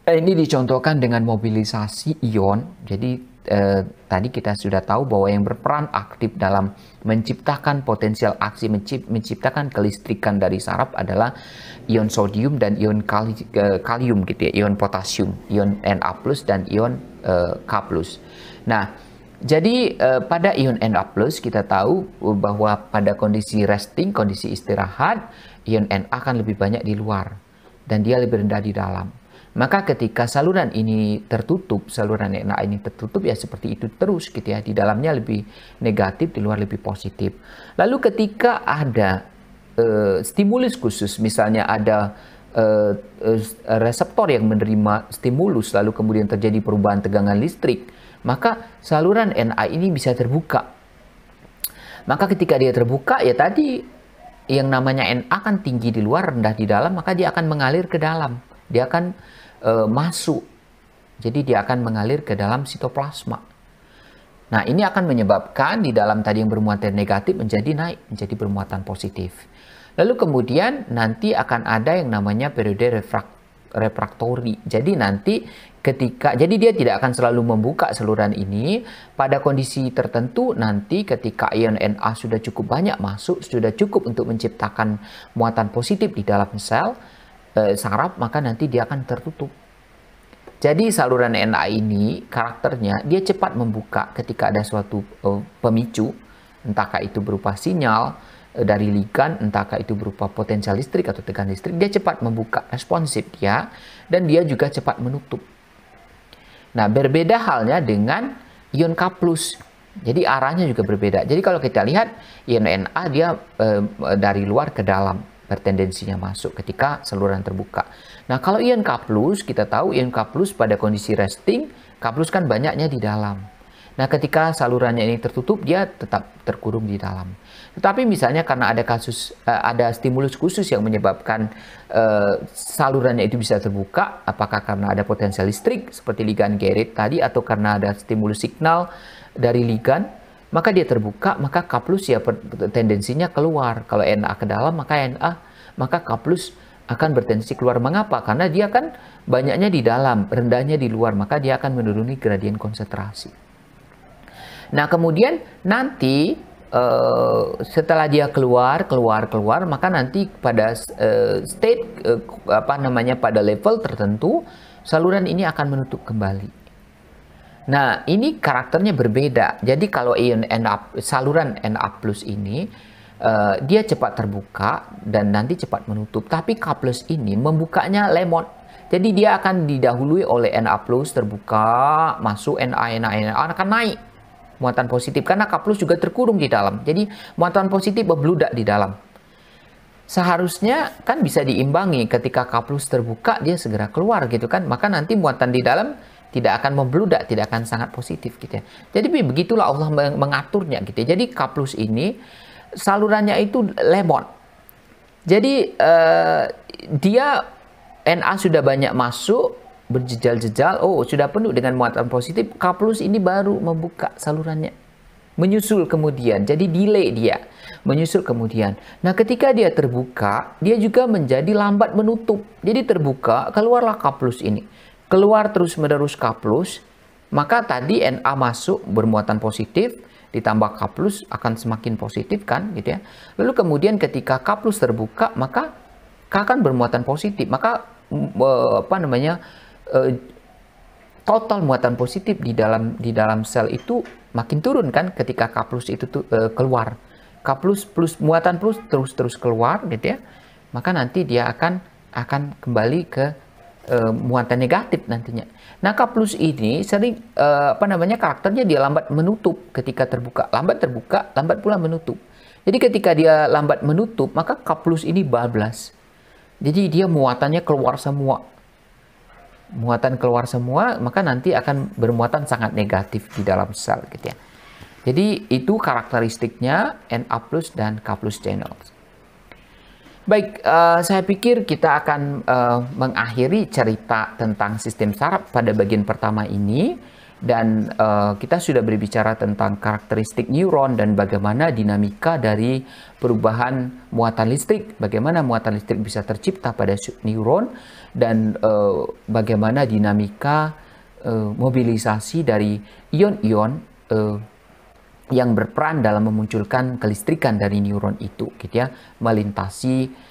[SPEAKER 1] Nah, ini dicontohkan dengan mobilisasi ion. Jadi eh, tadi kita sudah tahu bahwa yang berperan aktif dalam menciptakan potensial aksi mencipt menciptakan kelistrikan dari saraf adalah ion sodium dan ion kali eh, kalium gitu ya, ion potasium, ion Na+ dan ion eh, K+. Nah, jadi eh, pada ion Na+ kita tahu eh, bahwa pada kondisi resting, kondisi istirahat, ion Na akan lebih banyak di luar dan dia lebih rendah di dalam. Maka ketika saluran ini tertutup, saluran NA ini tertutup ya seperti itu terus gitu ya. Di dalamnya lebih negatif, di luar lebih positif. Lalu ketika ada e, stimulus khusus, misalnya ada e, e, reseptor yang menerima stimulus, lalu kemudian terjadi perubahan tegangan listrik, maka saluran NA ini bisa terbuka. Maka ketika dia terbuka ya tadi yang namanya NA kan tinggi di luar, rendah di dalam, maka dia akan mengalir ke dalam. Dia akan e, masuk. Jadi dia akan mengalir ke dalam sitoplasma. Nah, ini akan menyebabkan di dalam tadi yang bermuatan negatif menjadi naik, menjadi bermuatan positif. Lalu kemudian nanti akan ada yang namanya periode refrak refraktori. Jadi nanti ketika jadi dia tidak akan selalu membuka saluran ini pada kondisi tertentu nanti ketika ion Na sudah cukup banyak masuk, sudah cukup untuk menciptakan muatan positif di dalam sel, e, maka nanti dia akan tertutup. Jadi saluran NA ini karakternya dia cepat membuka ketika ada suatu e, pemicu, entahkah itu berupa sinyal e, dari ligan, entahkah itu berupa potensial listrik atau tegangan listrik, dia cepat membuka, responsif ya, dan dia juga cepat menutup. Nah, berbeda halnya dengan ion K+. Jadi arahnya juga berbeda. Jadi kalau kita lihat ion Na dia e, dari luar ke dalam bertendensinya masuk ketika saluran terbuka. Nah, kalau INK plus, kita tahu INK plus pada kondisi resting, K kan banyaknya di dalam. Nah, ketika salurannya ini tertutup, dia tetap terkurung di dalam. Tetapi misalnya karena ada kasus, eh, ada stimulus khusus yang menyebabkan eh, salurannya itu bisa terbuka, apakah karena ada potensial listrik seperti ligan gerit tadi, atau karena ada stimulus signal dari ligan, maka dia terbuka, maka K plus ya tendensinya keluar. Kalau NA ke dalam, maka NA, maka K plus akan bertensi keluar. Mengapa? Karena dia kan banyaknya di dalam, rendahnya di luar, maka dia akan menuruni gradien konsentrasi. Nah, kemudian nanti eh, setelah dia keluar, keluar, keluar, maka nanti pada eh, state eh, apa namanya pada level tertentu, saluran ini akan menutup kembali. Nah, ini karakternya berbeda. Jadi kalau ion Na, saluran Na+ ini uh, dia cepat terbuka dan nanti cepat menutup. Tapi K+ plus ini membukanya lemot. Jadi dia akan didahului oleh Na+ plus terbuka, masuk Na Na Na akan naik muatan positif karena K+ plus juga terkurung di dalam. Jadi muatan positif membludak di dalam. Seharusnya kan bisa diimbangi ketika K+ plus terbuka dia segera keluar gitu kan. Maka nanti muatan di dalam tidak akan membludak, tidak akan sangat positif gitu ya. Jadi begitulah Allah mengaturnya gitu ya. Jadi kaplus ini salurannya itu lemon. Jadi uh, dia NA sudah banyak masuk berjejal-jejal, oh sudah penuh dengan muatan positif, kaplus ini baru membuka salurannya. Menyusul kemudian, jadi delay dia. Menyusul kemudian. Nah ketika dia terbuka, dia juga menjadi lambat menutup. Jadi terbuka, keluarlah kaplus ini keluar terus-menerus plus maka tadi NA masuk bermuatan positif, ditambah plus akan semakin positif kan gitu ya. Lalu kemudian ketika plus terbuka, maka K akan bermuatan positif, maka e, apa namanya e, total muatan positif di dalam di dalam sel itu makin turun kan ketika plus itu tuh, e, keluar. plus plus muatan plus terus-terus keluar gitu ya. Maka nanti dia akan akan kembali ke Eh, muatan negatif nantinya. Naka plus ini sering e, apa namanya karakternya dia lambat menutup ketika terbuka, lambat terbuka, lambat pula menutup. Jadi ketika dia lambat menutup, maka K plus ini bablas. Jadi dia muatannya keluar semua. Muatan keluar semua, maka nanti akan bermuatan sangat negatif di dalam sel gitu ya. Jadi itu karakteristiknya NA plus dan K plus channel. Baik, uh, saya pikir kita akan uh, mengakhiri cerita tentang sistem saraf pada bagian pertama ini dan uh, kita sudah berbicara tentang karakteristik neuron dan bagaimana dinamika dari perubahan muatan listrik, bagaimana muatan listrik bisa tercipta pada neuron dan uh, bagaimana dinamika uh, mobilisasi dari ion-ion uh, yang berperan dalam memunculkan kelistrikan dari neuron itu gitu ya melintasi